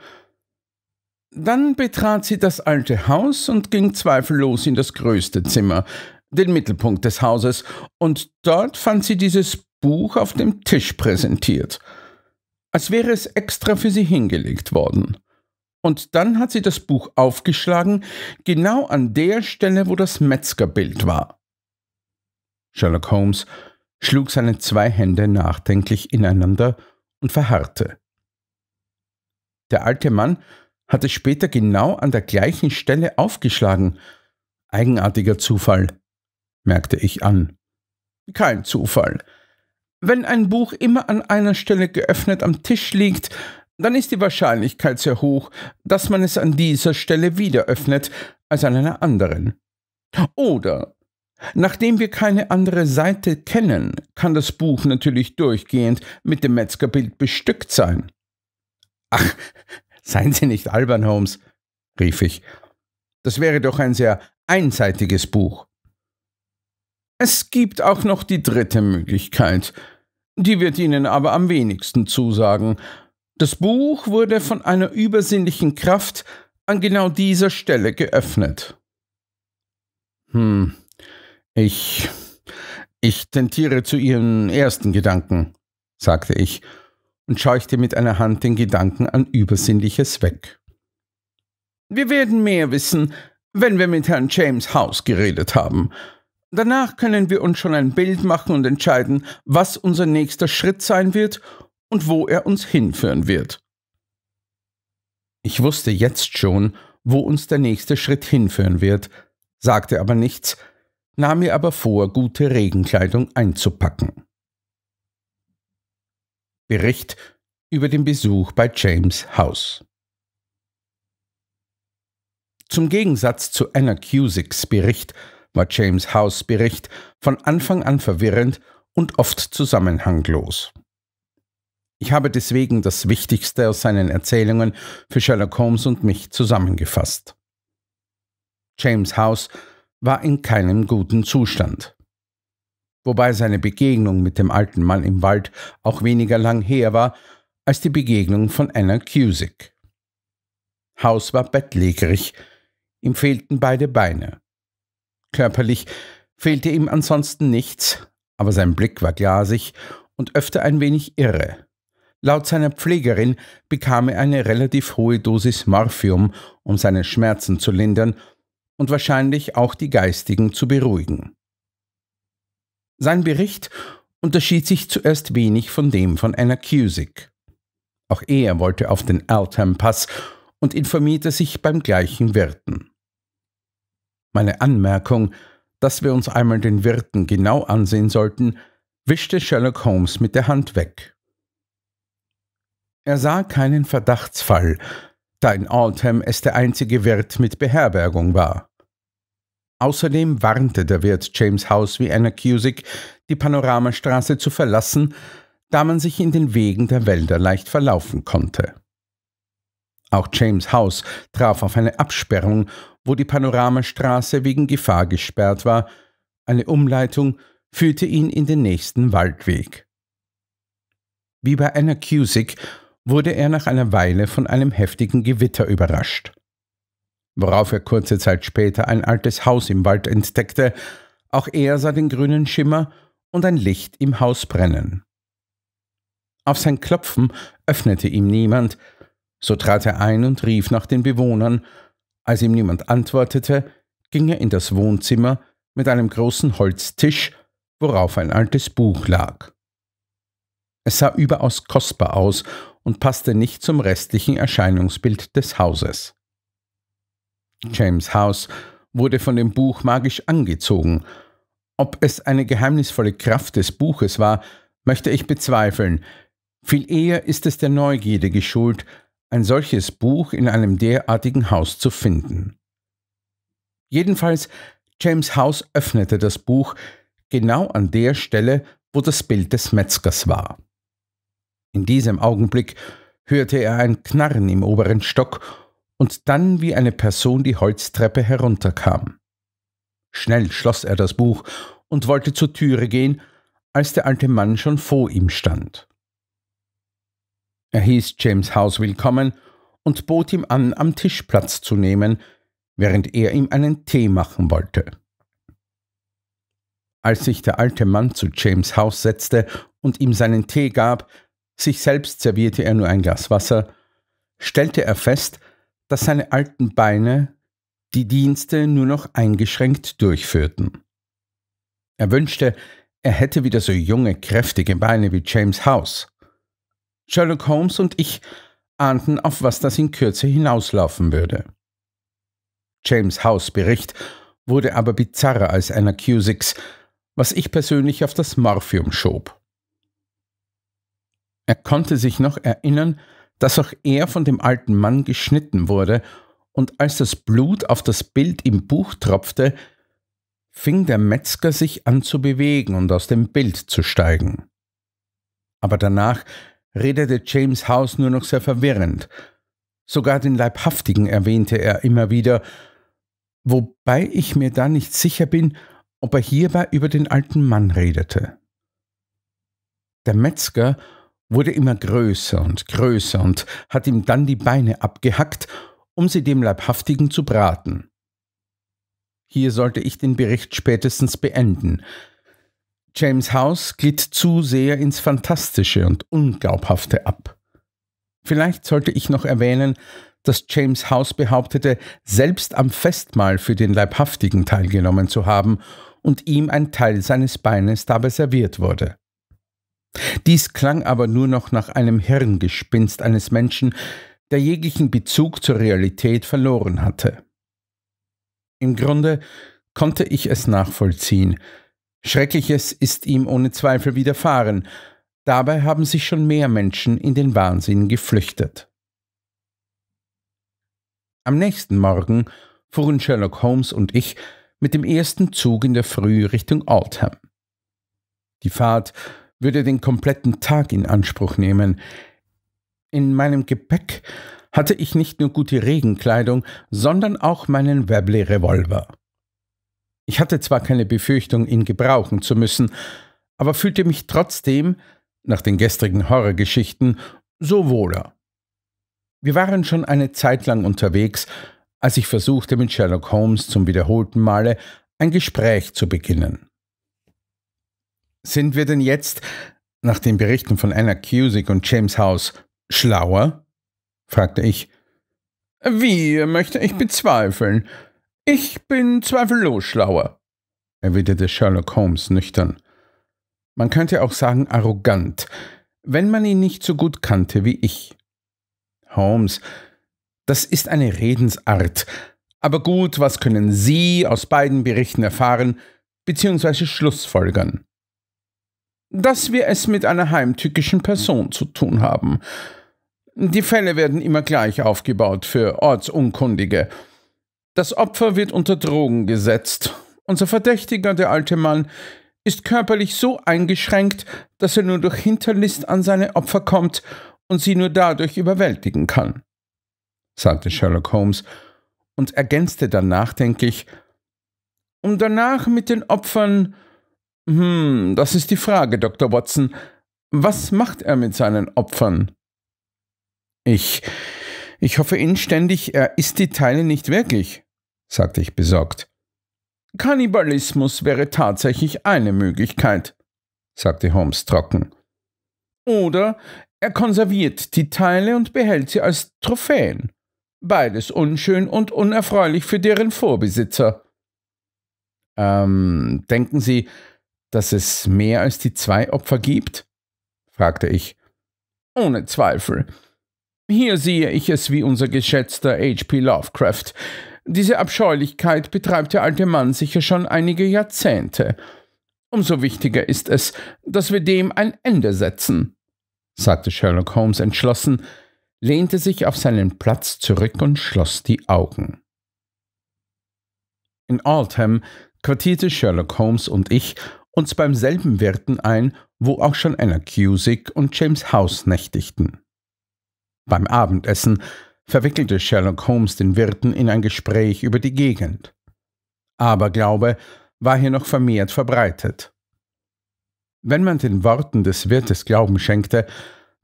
Dann betrat sie das alte Haus und ging zweifellos in das größte Zimmer, den Mittelpunkt des Hauses, und dort fand sie dieses Buch auf dem Tisch präsentiert, als wäre es extra für sie hingelegt worden. Und dann hat sie das Buch aufgeschlagen, genau an der Stelle, wo das Metzgerbild war. Sherlock Holmes schlug seine zwei Hände nachdenklich ineinander und verharrte. Der alte Mann hatte später genau an der gleichen Stelle aufgeschlagen. Eigenartiger Zufall, merkte ich an. Kein Zufall. Wenn ein Buch immer an einer Stelle geöffnet am Tisch liegt, dann ist die Wahrscheinlichkeit sehr hoch, dass man es an dieser Stelle wieder öffnet als an einer anderen. Oder Nachdem wir keine andere Seite kennen, kann das Buch natürlich durchgehend mit dem Metzgerbild bestückt sein. Ach, seien Sie nicht albern, Holmes, rief ich. Das wäre doch ein sehr einseitiges Buch. Es gibt auch noch die dritte Möglichkeit, die wird Ihnen aber am wenigsten zusagen. Das Buch wurde von einer übersinnlichen Kraft an genau dieser Stelle geöffnet. Hm, ich. Ich tentiere zu Ihren ersten Gedanken, sagte ich und scheuchte mit einer Hand den Gedanken an Übersinnliches weg. Wir werden mehr wissen, wenn wir mit Herrn James House geredet haben. Danach können wir uns schon ein Bild machen und entscheiden, was unser nächster Schritt sein wird und wo er uns hinführen wird. Ich wusste jetzt schon, wo uns der nächste Schritt hinführen wird, sagte aber nichts, nahm mir aber vor, gute Regenkleidung einzupacken. Bericht über den Besuch bei James House. Zum Gegensatz zu Anna Cusicks Bericht war James House Bericht von Anfang an verwirrend und oft zusammenhanglos. Ich habe deswegen das Wichtigste aus seinen Erzählungen für Sherlock Holmes und mich zusammengefasst. James House war in keinem guten Zustand. Wobei seine Begegnung mit dem alten Mann im Wald auch weniger lang her war als die Begegnung von Anna Cusick. Haus war bettlägerig, ihm fehlten beide Beine. Körperlich fehlte ihm ansonsten nichts, aber sein Blick war glasig und öfter ein wenig irre. Laut seiner Pflegerin bekam er eine relativ hohe Dosis Morphium, um seine Schmerzen zu lindern und wahrscheinlich auch die Geistigen zu beruhigen. Sein Bericht unterschied sich zuerst wenig von dem von Anna Cusick. Auch er wollte auf den Altham-Pass und informierte sich beim gleichen Wirten. Meine Anmerkung, dass wir uns einmal den Wirten genau ansehen sollten, wischte Sherlock Holmes mit der Hand weg. Er sah keinen Verdachtsfall, da in Altham es der einzige Wirt mit Beherbergung war. Außerdem warnte der Wirt James House wie Anna Cusick, die Panoramastraße zu verlassen, da man sich in den Wegen der Wälder leicht verlaufen konnte. Auch James House traf auf eine Absperrung, wo die Panoramastraße wegen Gefahr gesperrt war. Eine Umleitung führte ihn in den nächsten Waldweg. Wie bei Anna Cusick wurde er nach einer Weile von einem heftigen Gewitter überrascht worauf er kurze Zeit später ein altes Haus im Wald entdeckte. Auch er sah den grünen Schimmer und ein Licht im Haus brennen. Auf sein Klopfen öffnete ihm niemand, so trat er ein und rief nach den Bewohnern. Als ihm niemand antwortete, ging er in das Wohnzimmer mit einem großen Holztisch, worauf ein altes Buch lag. Es sah überaus kostbar aus und passte nicht zum restlichen Erscheinungsbild des Hauses. James House wurde von dem Buch magisch angezogen. Ob es eine geheimnisvolle Kraft des Buches war, möchte ich bezweifeln. Viel eher ist es der Neugierde geschult, ein solches Buch in einem derartigen Haus zu finden. Jedenfalls, James House öffnete das Buch genau an der Stelle, wo das Bild des Metzgers war. In diesem Augenblick hörte er ein Knarren im oberen Stock und dann wie eine Person die Holztreppe herunterkam. Schnell schloss er das Buch und wollte zur Türe gehen, als der alte Mann schon vor ihm stand. Er hieß James House willkommen und bot ihm an, am Tisch Platz zu nehmen, während er ihm einen Tee machen wollte. Als sich der alte Mann zu James House setzte und ihm seinen Tee gab, sich selbst servierte er nur ein Glas Wasser, stellte er fest, dass seine alten Beine die Dienste nur noch eingeschränkt durchführten. Er wünschte, er hätte wieder so junge, kräftige Beine wie James House. Sherlock Holmes und ich ahnten, auf was das in Kürze hinauslaufen würde. James House Bericht wurde aber bizarrer als einer Cusicks, was ich persönlich auf das Morphium schob. Er konnte sich noch erinnern, dass auch er von dem alten Mann geschnitten wurde, und als das Blut auf das Bild im Buch tropfte, fing der Metzger sich an zu bewegen und aus dem Bild zu steigen. Aber danach redete James House nur noch sehr verwirrend. Sogar den Leibhaftigen erwähnte er immer wieder, wobei ich mir da nicht sicher bin, ob er hierbei über den alten Mann redete. Der Metzger wurde immer größer und größer und hat ihm dann die Beine abgehackt, um sie dem Leibhaftigen zu braten. Hier sollte ich den Bericht spätestens beenden. James House glitt zu sehr ins Fantastische und Unglaubhafte ab. Vielleicht sollte ich noch erwähnen, dass James House behauptete, selbst am Festmahl für den Leibhaftigen teilgenommen zu haben und ihm ein Teil seines Beines dabei serviert wurde. Dies klang aber nur noch nach einem Hirngespinst eines Menschen, der jeglichen Bezug zur Realität verloren hatte. Im Grunde konnte ich es nachvollziehen. Schreckliches ist ihm ohne Zweifel widerfahren, dabei haben sich schon mehr Menschen in den Wahnsinn geflüchtet. Am nächsten Morgen fuhren Sherlock Holmes und ich mit dem ersten Zug in der Früh Richtung Oldham. Die Fahrt würde den kompletten Tag in Anspruch nehmen. In meinem Gepäck hatte ich nicht nur gute Regenkleidung, sondern auch meinen Webley-Revolver. Ich hatte zwar keine Befürchtung, ihn gebrauchen zu müssen, aber fühlte mich trotzdem, nach den gestrigen Horrorgeschichten, so wohler. Wir waren schon eine Zeit lang unterwegs, als ich versuchte, mit Sherlock Holmes zum wiederholten Male ein Gespräch zu beginnen. Sind wir denn jetzt, nach den Berichten von Anna Cusick und James House, schlauer? fragte ich. Wie möchte ich bezweifeln? Ich bin zweifellos schlauer, erwiderte Sherlock Holmes nüchtern. Man könnte auch sagen arrogant, wenn man ihn nicht so gut kannte wie ich. Holmes, das ist eine Redensart. Aber gut, was können Sie aus beiden Berichten erfahren bzw. schlussfolgern? dass wir es mit einer heimtückischen Person zu tun haben. Die Fälle werden immer gleich aufgebaut für Ortsunkundige. Das Opfer wird unter Drogen gesetzt. Unser Verdächtiger, der alte Mann, ist körperlich so eingeschränkt, dass er nur durch Hinterlist an seine Opfer kommt und sie nur dadurch überwältigen kann, sagte Sherlock Holmes und ergänzte dann nachdenklich, um danach mit den Opfern hm, das ist die Frage, Dr. Watson. Was macht er mit seinen Opfern? Ich. Ich hoffe inständig, er isst die Teile nicht wirklich, sagte ich besorgt. Kannibalismus wäre tatsächlich eine Möglichkeit, sagte Holmes trocken. Oder er konserviert die Teile und behält sie als Trophäen. Beides unschön und unerfreulich für deren Vorbesitzer. Ähm, denken Sie, dass es mehr als die zwei Opfer gibt? fragte ich. Ohne Zweifel. Hier sehe ich es wie unser geschätzter H.P. Lovecraft. Diese Abscheulichkeit betreibt der alte Mann sicher schon einige Jahrzehnte. Umso wichtiger ist es, dass wir dem ein Ende setzen, sagte Sherlock Holmes entschlossen, lehnte sich auf seinen Platz zurück und schloss die Augen. In Altham quartierte Sherlock Holmes und ich uns beim selben Wirten ein, wo auch schon Anna Cusick und James House nächtigten. Beim Abendessen verwickelte Sherlock Holmes den Wirten in ein Gespräch über die Gegend. Aberglaube war hier noch vermehrt verbreitet. Wenn man den Worten des Wirtes Glauben schenkte,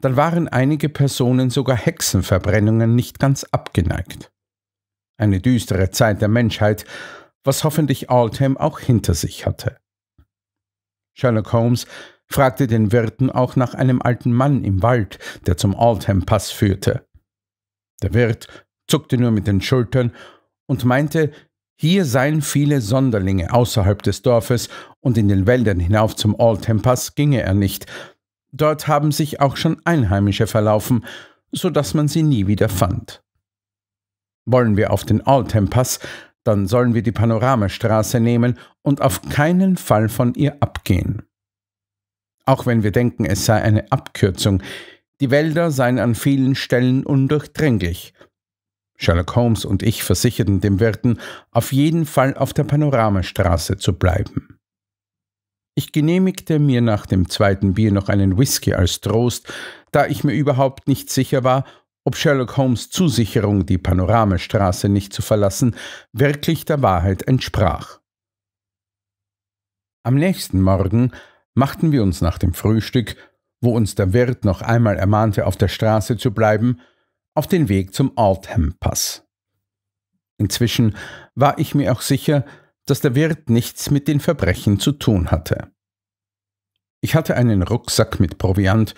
dann waren einige Personen sogar Hexenverbrennungen nicht ganz abgeneigt. Eine düstere Zeit der Menschheit, was hoffentlich Altham auch hinter sich hatte. Sherlock Holmes fragte den Wirten auch nach einem alten Mann im Wald, der zum Oldham-Pass führte. Der Wirt zuckte nur mit den Schultern und meinte, hier seien viele Sonderlinge außerhalb des Dorfes und in den Wäldern hinauf zum Oldham-Pass ginge er nicht. Dort haben sich auch schon Einheimische verlaufen, so dass man sie nie wieder fand. Wollen wir auf den Oldham-Pass, dann sollen wir die Panoramastraße nehmen und auf keinen Fall von ihr abgehen. Auch wenn wir denken, es sei eine Abkürzung, die Wälder seien an vielen Stellen undurchdringlich. Sherlock Holmes und ich versicherten dem Wirten, auf jeden Fall auf der Panoramastraße zu bleiben. Ich genehmigte mir nach dem zweiten Bier noch einen Whisky als Trost, da ich mir überhaupt nicht sicher war, ob Sherlock Holmes Zusicherung, die Panoramastraße nicht zu verlassen, wirklich der Wahrheit entsprach. Am nächsten Morgen machten wir uns nach dem Frühstück, wo uns der Wirt noch einmal ermahnte, auf der Straße zu bleiben, auf den Weg zum Altham pass Inzwischen war ich mir auch sicher, dass der Wirt nichts mit den Verbrechen zu tun hatte. Ich hatte einen Rucksack mit Proviant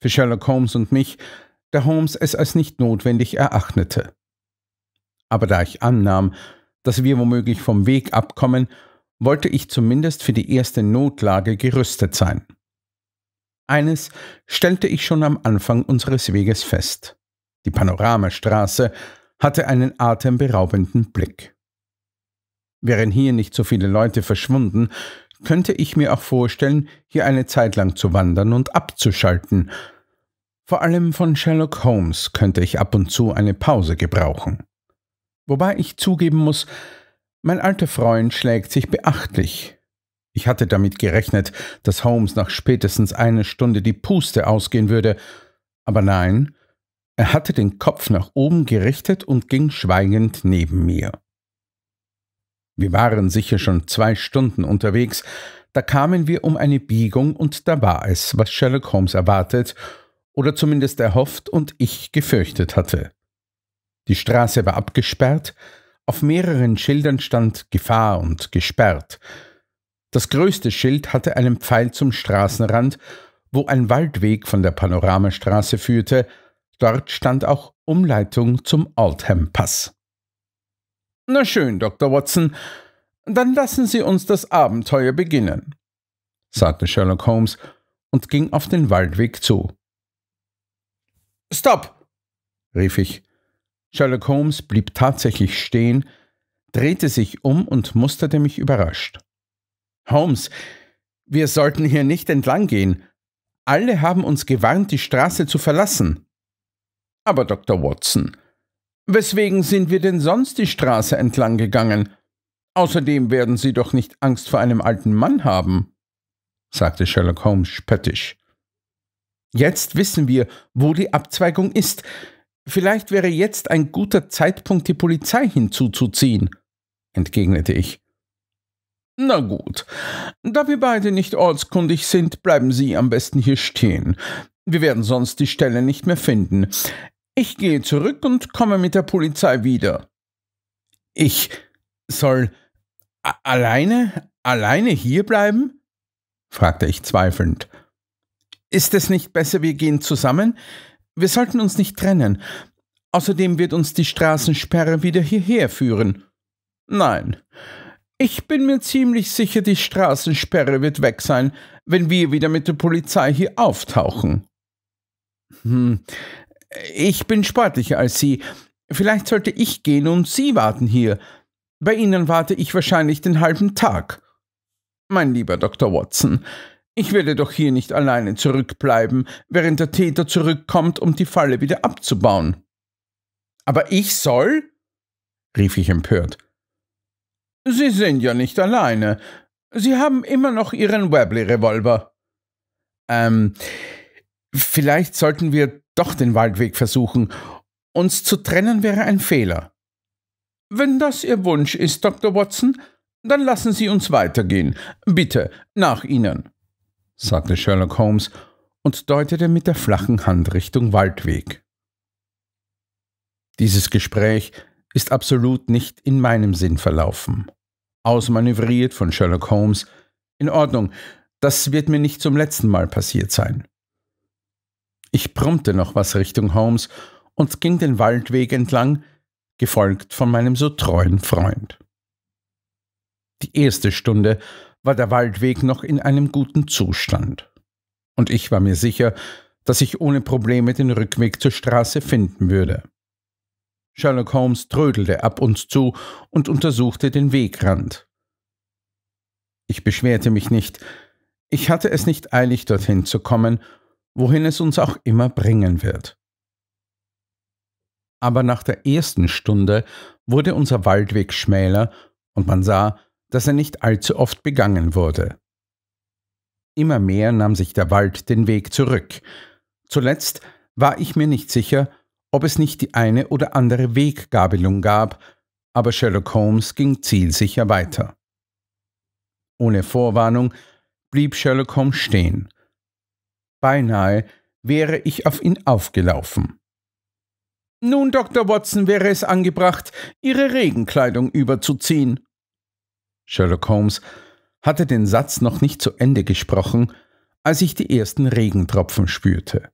für Sherlock Holmes und mich, da Holmes es als nicht notwendig erachtete. Aber da ich annahm, dass wir womöglich vom Weg abkommen, wollte ich zumindest für die erste Notlage gerüstet sein. Eines stellte ich schon am Anfang unseres Weges fest. Die Panoramastraße hatte einen atemberaubenden Blick. Wären hier nicht so viele Leute verschwunden, könnte ich mir auch vorstellen, hier eine Zeit lang zu wandern und abzuschalten, vor allem von Sherlock Holmes könnte ich ab und zu eine Pause gebrauchen. Wobei ich zugeben muss, mein alter Freund schlägt sich beachtlich. Ich hatte damit gerechnet, dass Holmes nach spätestens einer Stunde die Puste ausgehen würde, aber nein, er hatte den Kopf nach oben gerichtet und ging schweigend neben mir. Wir waren sicher schon zwei Stunden unterwegs, da kamen wir um eine Biegung und da war es, was Sherlock Holmes erwartet, oder zumindest erhofft und ich gefürchtet hatte. Die Straße war abgesperrt, auf mehreren Schildern stand Gefahr und gesperrt. Das größte Schild hatte einen Pfeil zum Straßenrand, wo ein Waldweg von der Panoramastraße führte, dort stand auch Umleitung zum Oldham Pass. Na schön, Dr. Watson, dann lassen Sie uns das Abenteuer beginnen, sagte Sherlock Holmes und ging auf den Waldweg zu. Stopp! rief ich. Sherlock Holmes blieb tatsächlich stehen, drehte sich um und musterte mich überrascht. Holmes, wir sollten hier nicht entlang gehen. Alle haben uns gewarnt, die Straße zu verlassen. Aber Dr. Watson, weswegen sind wir denn sonst die Straße entlang gegangen? Außerdem werden Sie doch nicht Angst vor einem alten Mann haben, sagte Sherlock Holmes spöttisch. Jetzt wissen wir, wo die Abzweigung ist. Vielleicht wäre jetzt ein guter Zeitpunkt, die Polizei hinzuzuziehen, entgegnete ich. Na gut, da wir beide nicht ortskundig sind, bleiben Sie am besten hier stehen. Wir werden sonst die Stelle nicht mehr finden. Ich gehe zurück und komme mit der Polizei wieder. Ich soll alleine, alleine hier bleiben? fragte ich zweifelnd. Ist es nicht besser, wir gehen zusammen? Wir sollten uns nicht trennen. Außerdem wird uns die Straßensperre wieder hierher führen. Nein. Ich bin mir ziemlich sicher, die Straßensperre wird weg sein, wenn wir wieder mit der Polizei hier auftauchen. Hm. Ich bin sportlicher als Sie. Vielleicht sollte ich gehen und Sie warten hier. Bei Ihnen warte ich wahrscheinlich den halben Tag. Mein lieber Dr. Watson, ich werde doch hier nicht alleine zurückbleiben, während der Täter zurückkommt, um die Falle wieder abzubauen. Aber ich soll? rief ich empört. Sie sind ja nicht alleine. Sie haben immer noch Ihren Webley-Revolver. Ähm, vielleicht sollten wir doch den Waldweg versuchen. Uns zu trennen wäre ein Fehler. Wenn das Ihr Wunsch ist, Dr. Watson, dann lassen Sie uns weitergehen. Bitte, nach Ihnen sagte Sherlock Holmes und deutete mit der flachen Hand Richtung Waldweg. Dieses Gespräch ist absolut nicht in meinem Sinn verlaufen. Ausmanövriert von Sherlock Holmes. In Ordnung, das wird mir nicht zum letzten Mal passiert sein. Ich brummte noch was Richtung Holmes und ging den Waldweg entlang, gefolgt von meinem so treuen Freund. Die erste Stunde war der Waldweg noch in einem guten Zustand. Und ich war mir sicher, dass ich ohne Probleme den Rückweg zur Straße finden würde. Sherlock Holmes trödelte ab und zu und untersuchte den Wegrand. Ich beschwerte mich nicht. Ich hatte es nicht eilig, dorthin zu kommen, wohin es uns auch immer bringen wird. Aber nach der ersten Stunde wurde unser Waldweg schmäler und man sah, dass er nicht allzu oft begangen wurde. Immer mehr nahm sich der Wald den Weg zurück. Zuletzt war ich mir nicht sicher, ob es nicht die eine oder andere Weggabelung gab, aber Sherlock Holmes ging zielsicher weiter. Ohne Vorwarnung blieb Sherlock Holmes stehen. Beinahe wäre ich auf ihn aufgelaufen. Nun, Dr. Watson, wäre es angebracht, Ihre Regenkleidung überzuziehen, Sherlock Holmes hatte den Satz noch nicht zu Ende gesprochen, als ich die ersten Regentropfen spürte.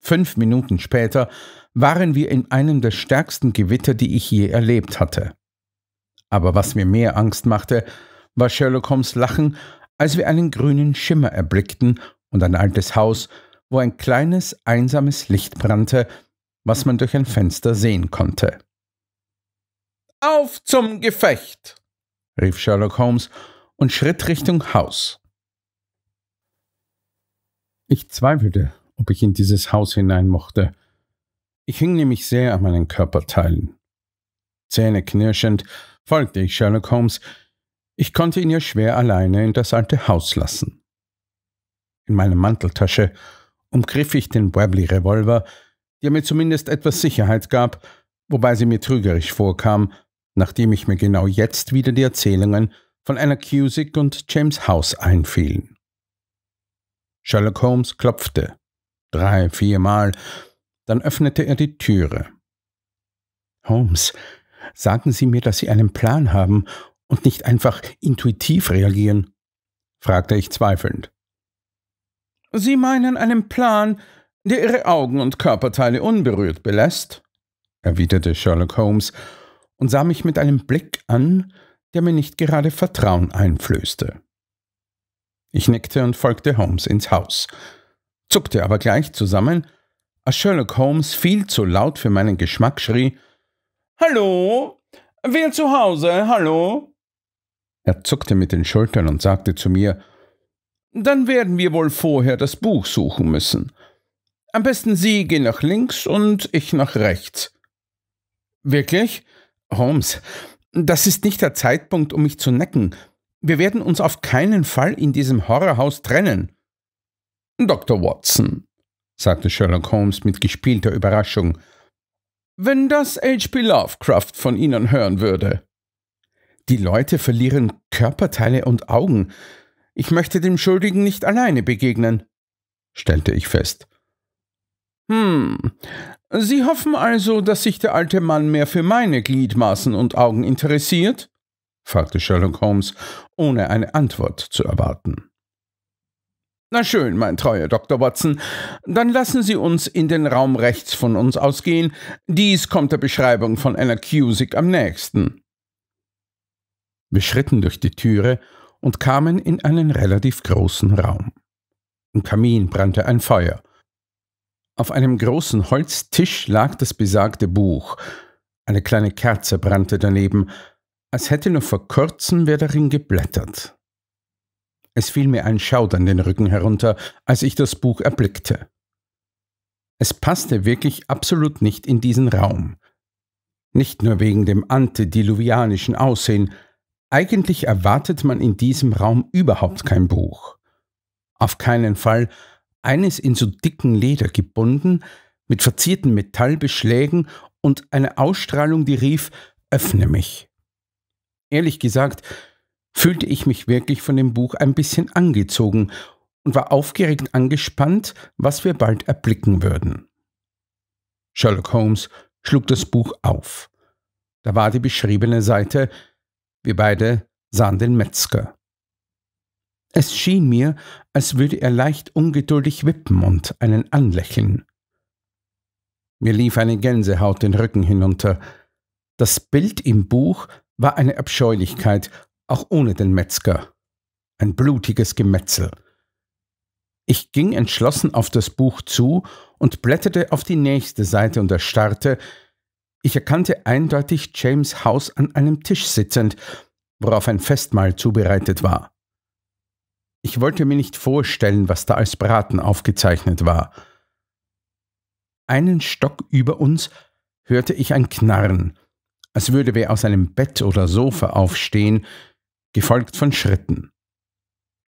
Fünf Minuten später waren wir in einem der stärksten Gewitter, die ich je erlebt hatte. Aber was mir mehr Angst machte, war Sherlock Holmes Lachen, als wir einen grünen Schimmer erblickten und ein altes Haus, wo ein kleines, einsames Licht brannte, was man durch ein Fenster sehen konnte. Auf zum Gefecht! rief Sherlock Holmes und schritt Richtung Haus. Ich zweifelte, ob ich in dieses Haus hinein mochte. Ich hing nämlich sehr an meinen Körperteilen. Zähne knirschend folgte ich Sherlock Holmes. Ich konnte ihn ja schwer alleine in das alte Haus lassen. In meiner Manteltasche umgriff ich den Webley-Revolver, der mir zumindest etwas Sicherheit gab, wobei sie mir trügerisch vorkam, nachdem ich mir genau jetzt wieder die Erzählungen von Anna Cusick und James House einfielen. Sherlock Holmes klopfte. Drei, viermal. Dann öffnete er die Türe. Holmes, sagen Sie mir, dass Sie einen Plan haben und nicht einfach intuitiv reagieren? fragte ich zweifelnd. Sie meinen einen Plan, der Ihre Augen und Körperteile unberührt belässt? erwiderte Sherlock Holmes und sah mich mit einem Blick an, der mir nicht gerade Vertrauen einflößte. Ich nickte und folgte Holmes ins Haus, zuckte aber gleich zusammen, als Sherlock Holmes viel zu laut für meinen Geschmack schrie Hallo, wer zu Hause, hallo? Er zuckte mit den Schultern und sagte zu mir Dann werden wir wohl vorher das Buch suchen müssen. Am besten Sie gehen nach links und ich nach rechts. Wirklich? Holmes, das ist nicht der Zeitpunkt, um mich zu necken. Wir werden uns auf keinen Fall in diesem Horrorhaus trennen. Dr. Watson, sagte Sherlock Holmes mit gespielter Überraschung, wenn das H.P. Lovecraft von Ihnen hören würde. Die Leute verlieren Körperteile und Augen. Ich möchte dem Schuldigen nicht alleine begegnen, stellte ich fest. Hm, Sie hoffen also, dass sich der alte Mann mehr für meine Gliedmaßen und Augen interessiert? fragte Sherlock Holmes, ohne eine Antwort zu erwarten. Na schön, mein treuer Dr. Watson, dann lassen Sie uns in den Raum rechts von uns ausgehen. Dies kommt der Beschreibung von Anna Cusick am nächsten. Wir schritten durch die Türe und kamen in einen relativ großen Raum. Im Kamin brannte ein Feuer. Auf einem großen Holztisch lag das besagte Buch. Eine kleine Kerze brannte daneben, als hätte nur vor kurzem wer darin geblättert. Es fiel mir ein Schaudern den Rücken herunter, als ich das Buch erblickte. Es passte wirklich absolut nicht in diesen Raum. Nicht nur wegen dem antediluvianischen Aussehen, eigentlich erwartet man in diesem Raum überhaupt kein Buch. Auf keinen Fall eines in so dicken Leder gebunden, mit verzierten Metallbeschlägen und einer Ausstrahlung, die rief, öffne mich. Ehrlich gesagt, fühlte ich mich wirklich von dem Buch ein bisschen angezogen und war aufgeregt angespannt, was wir bald erblicken würden. Sherlock Holmes schlug das Buch auf. Da war die beschriebene Seite. Wir beide sahen den Metzger. Es schien mir, als würde er leicht ungeduldig wippen und einen anlächeln. Mir lief eine Gänsehaut den Rücken hinunter. Das Bild im Buch war eine Abscheulichkeit, auch ohne den Metzger. Ein blutiges Gemetzel. Ich ging entschlossen auf das Buch zu und blätterte auf die nächste Seite und erstarrte. Ich erkannte eindeutig James House an einem Tisch sitzend, worauf ein Festmahl zubereitet war. Ich wollte mir nicht vorstellen, was da als Braten aufgezeichnet war. Einen Stock über uns hörte ich ein Knarren, als würde wer aus einem Bett oder Sofa aufstehen, gefolgt von Schritten.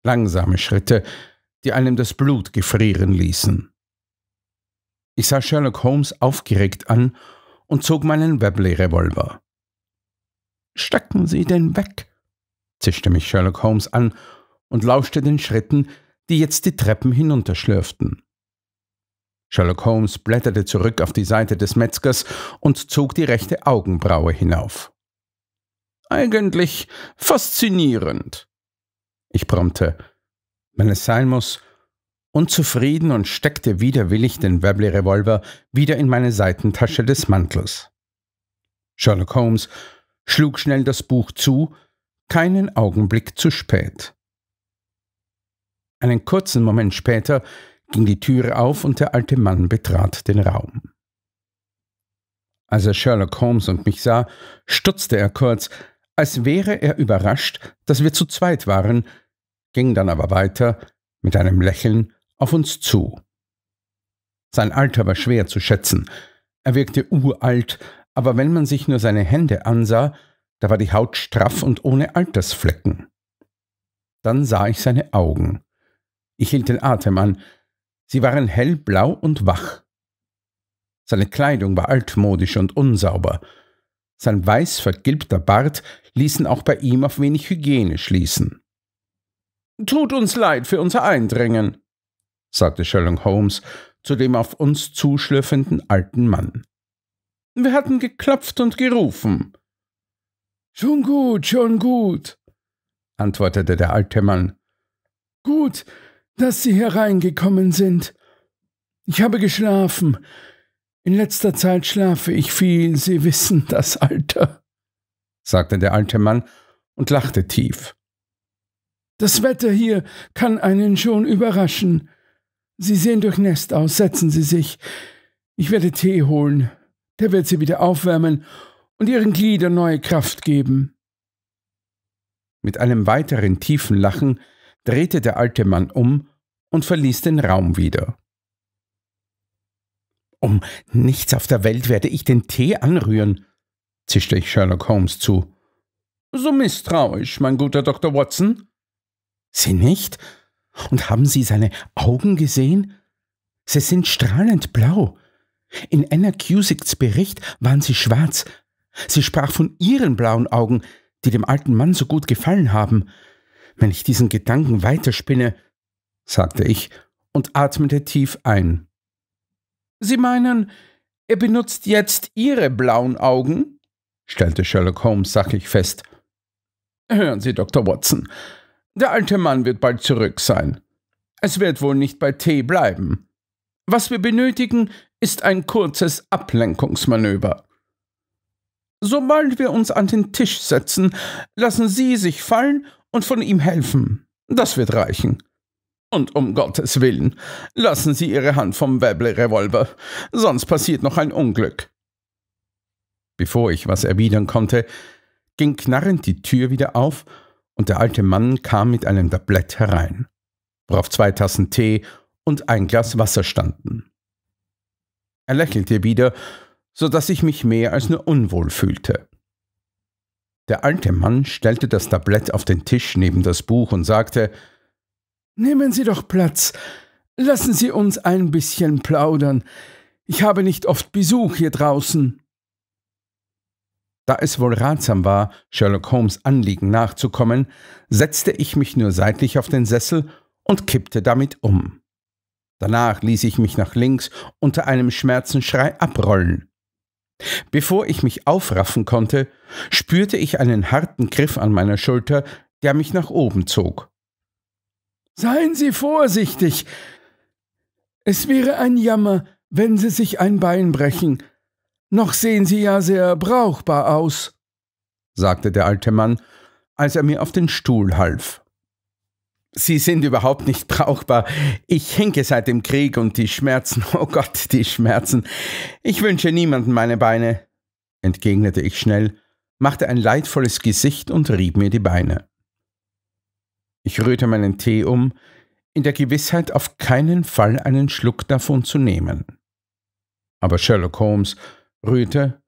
Langsame Schritte, die einem das Blut gefrieren ließen. Ich sah Sherlock Holmes aufgeregt an und zog meinen Webley-Revolver. Stecken Sie den weg, zischte mich Sherlock Holmes an und lauschte den Schritten, die jetzt die Treppen hinunterschlürften. Sherlock Holmes blätterte zurück auf die Seite des Metzgers und zog die rechte Augenbraue hinauf. Eigentlich faszinierend. Ich brummte, wenn es sein muss, unzufrieden und steckte widerwillig den Webley-Revolver wieder in meine Seitentasche des Mantels. Sherlock Holmes schlug schnell das Buch zu, keinen Augenblick zu spät. Einen kurzen Moment später ging die Türe auf und der alte Mann betrat den Raum. Als er Sherlock Holmes und mich sah, stutzte er kurz, als wäre er überrascht, dass wir zu zweit waren, ging dann aber weiter, mit einem Lächeln, auf uns zu. Sein Alter war schwer zu schätzen. Er wirkte uralt, aber wenn man sich nur seine Hände ansah, da war die Haut straff und ohne Altersflecken. Dann sah ich seine Augen. Ich hielt den Atem an. Sie waren hellblau und wach. Seine Kleidung war altmodisch und unsauber. Sein weiß vergilbter Bart ließen auch bei ihm auf wenig Hygiene schließen. Tut uns leid für unser Eindringen, sagte Sherlock Holmes zu dem auf uns zuschlürfenden alten Mann. Wir hatten geklopft und gerufen. Schon gut, schon gut, antwortete der alte Mann. Gut, dass Sie hereingekommen sind. Ich habe geschlafen. In letzter Zeit schlafe ich viel, Sie wissen das, Alter, sagte der alte Mann und lachte tief. Das Wetter hier kann einen schon überraschen. Sie sehen durchnässt aus, setzen Sie sich. Ich werde Tee holen, der wird Sie wieder aufwärmen und Ihren Gliedern neue Kraft geben. Mit einem weiteren tiefen Lachen drehte der alte Mann um und verließ den Raum wieder. Um nichts auf der Welt werde ich den Tee anrühren, zischte ich Sherlock Holmes zu. So misstrauisch, mein guter Dr. Watson? Sie nicht? Und haben Sie seine Augen gesehen? Sie sind strahlend blau. In Anna Cusicks Bericht waren sie schwarz. Sie sprach von ihren blauen Augen, die dem alten Mann so gut gefallen haben. Wenn ich diesen Gedanken weiterspinne, sagte ich und atmete tief ein. Sie meinen, er benutzt jetzt Ihre blauen Augen? stellte Sherlock Holmes sachlich fest. Hören Sie, Dr. Watson, der alte Mann wird bald zurück sein. Es wird wohl nicht bei Tee bleiben. Was wir benötigen, ist ein kurzes Ablenkungsmanöver. Sobald wir uns an den Tisch setzen, lassen Sie sich fallen und von ihm helfen. Das wird reichen. Und um Gottes Willen, lassen Sie Ihre Hand vom weble revolver sonst passiert noch ein Unglück. Bevor ich was erwidern konnte, ging knarrend die Tür wieder auf und der alte Mann kam mit einem Tablett herein, worauf zwei Tassen Tee und ein Glas Wasser standen. Er lächelte wieder, so dass ich mich mehr als nur unwohl fühlte. Der alte Mann stellte das Tablett auf den Tisch neben das Buch und sagte Nehmen Sie doch Platz, lassen Sie uns ein bisschen plaudern. Ich habe nicht oft Besuch hier draußen. Da es wohl ratsam war, Sherlock Holmes Anliegen nachzukommen, setzte ich mich nur seitlich auf den Sessel und kippte damit um. Danach ließ ich mich nach links unter einem Schmerzenschrei abrollen. Bevor ich mich aufraffen konnte, spürte ich einen harten Griff an meiner Schulter, der mich nach oben zog. Seien Sie vorsichtig. Es wäre ein Jammer, wenn Sie sich ein Bein brechen. Noch sehen Sie ja sehr brauchbar aus, sagte der alte Mann, als er mir auf den Stuhl half. Sie sind überhaupt nicht brauchbar. Ich hinke seit dem Krieg und die Schmerzen, [LAUGHS] oh Gott, die Schmerzen. Ich wünsche niemandem meine Beine, entgegnete ich schnell, machte ein leidvolles Gesicht und rieb mir die Beine. Ich rührte meinen Tee um, in der Gewissheit, auf keinen Fall einen Schluck davon zu nehmen. Aber Sherlock Holmes rührte,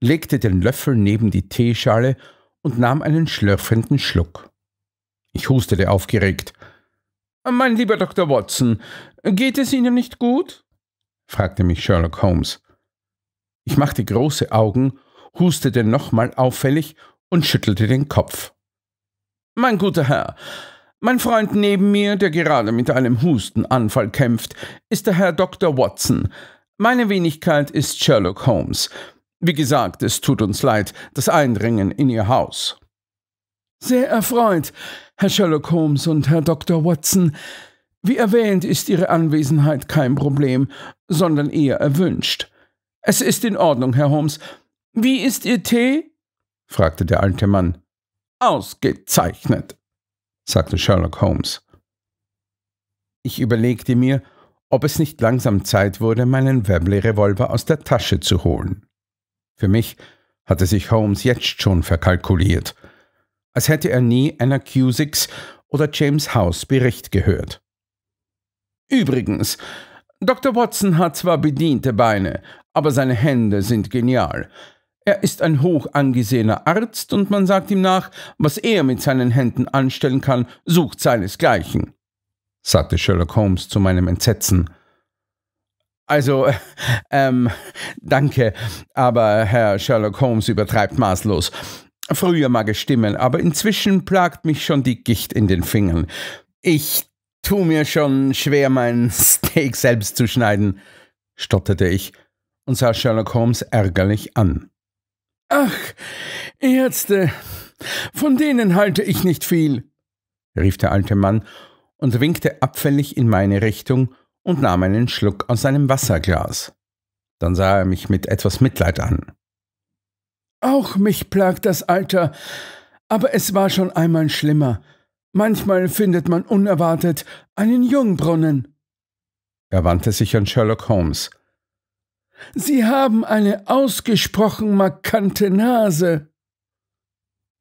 legte den Löffel neben die Teeschale und nahm einen schlürfenden Schluck. Ich hustete aufgeregt. Mein lieber Dr. Watson, geht es Ihnen nicht gut? fragte mich Sherlock Holmes. Ich machte große Augen, hustete nochmal auffällig und schüttelte den Kopf. Mein guter Herr, mein Freund neben mir, der gerade mit einem Hustenanfall kämpft, ist der Herr Dr. Watson. Meine Wenigkeit ist Sherlock Holmes. Wie gesagt, es tut uns leid, das Eindringen in Ihr Haus. Sehr erfreut, Herr Sherlock Holmes und Herr Dr. Watson. Wie erwähnt, ist Ihre Anwesenheit kein Problem, sondern eher erwünscht. Es ist in Ordnung, Herr Holmes. Wie ist Ihr Tee? fragte der alte Mann. Ausgezeichnet, sagte Sherlock Holmes. Ich überlegte mir, ob es nicht langsam Zeit wurde, meinen Webley-Revolver aus der Tasche zu holen. Für mich hatte sich Holmes jetzt schon verkalkuliert als hätte er nie Anna Cusicks oder James House Bericht gehört. Übrigens, Dr. Watson hat zwar bediente Beine, aber seine Hände sind genial. Er ist ein hoch angesehener Arzt und man sagt ihm nach, was er mit seinen Händen anstellen kann, sucht seinesgleichen, sagte Sherlock Holmes zu meinem Entsetzen. Also, [LAUGHS] ähm, danke, aber Herr Sherlock Holmes übertreibt maßlos. Früher mag es stimmen, aber inzwischen plagt mich schon die Gicht in den Fingern. Ich tu mir schon schwer, mein [LAUGHS] Steak selbst zu schneiden, stotterte ich und sah Sherlock Holmes ärgerlich an. Ach, Ärzte, von denen halte ich nicht viel, rief der alte Mann und winkte abfällig in meine Richtung und nahm einen Schluck aus seinem Wasserglas. Dann sah er mich mit etwas Mitleid an. Auch mich plagt das Alter, aber es war schon einmal schlimmer. Manchmal findet man unerwartet einen Jungbrunnen. Er wandte sich an Sherlock Holmes. Sie haben eine ausgesprochen markante Nase.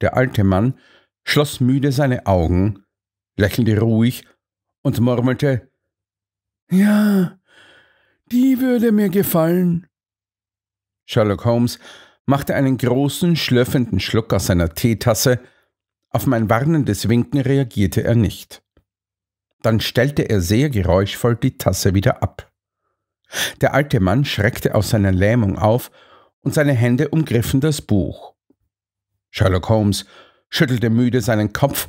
Der alte Mann schloss müde seine Augen, lächelte ruhig und murmelte Ja, die würde mir gefallen. Sherlock Holmes machte einen großen, schlöffenden Schluck aus seiner Teetasse. Auf mein warnendes Winken reagierte er nicht. Dann stellte er sehr geräuschvoll die Tasse wieder ab. Der alte Mann schreckte aus seiner Lähmung auf und seine Hände umgriffen das Buch. Sherlock Holmes schüttelte müde seinen Kopf,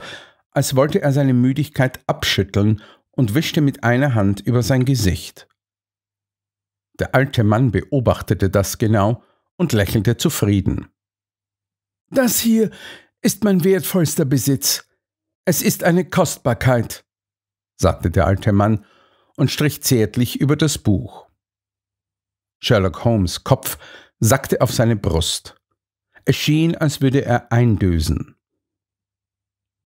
als wollte er seine Müdigkeit abschütteln und wischte mit einer Hand über sein Gesicht. Der alte Mann beobachtete das genau und lächelte zufrieden. Das hier ist mein wertvollster Besitz. Es ist eine Kostbarkeit, sagte der alte Mann und strich zärtlich über das Buch. Sherlock Holmes Kopf sackte auf seine Brust. Es schien, als würde er eindösen.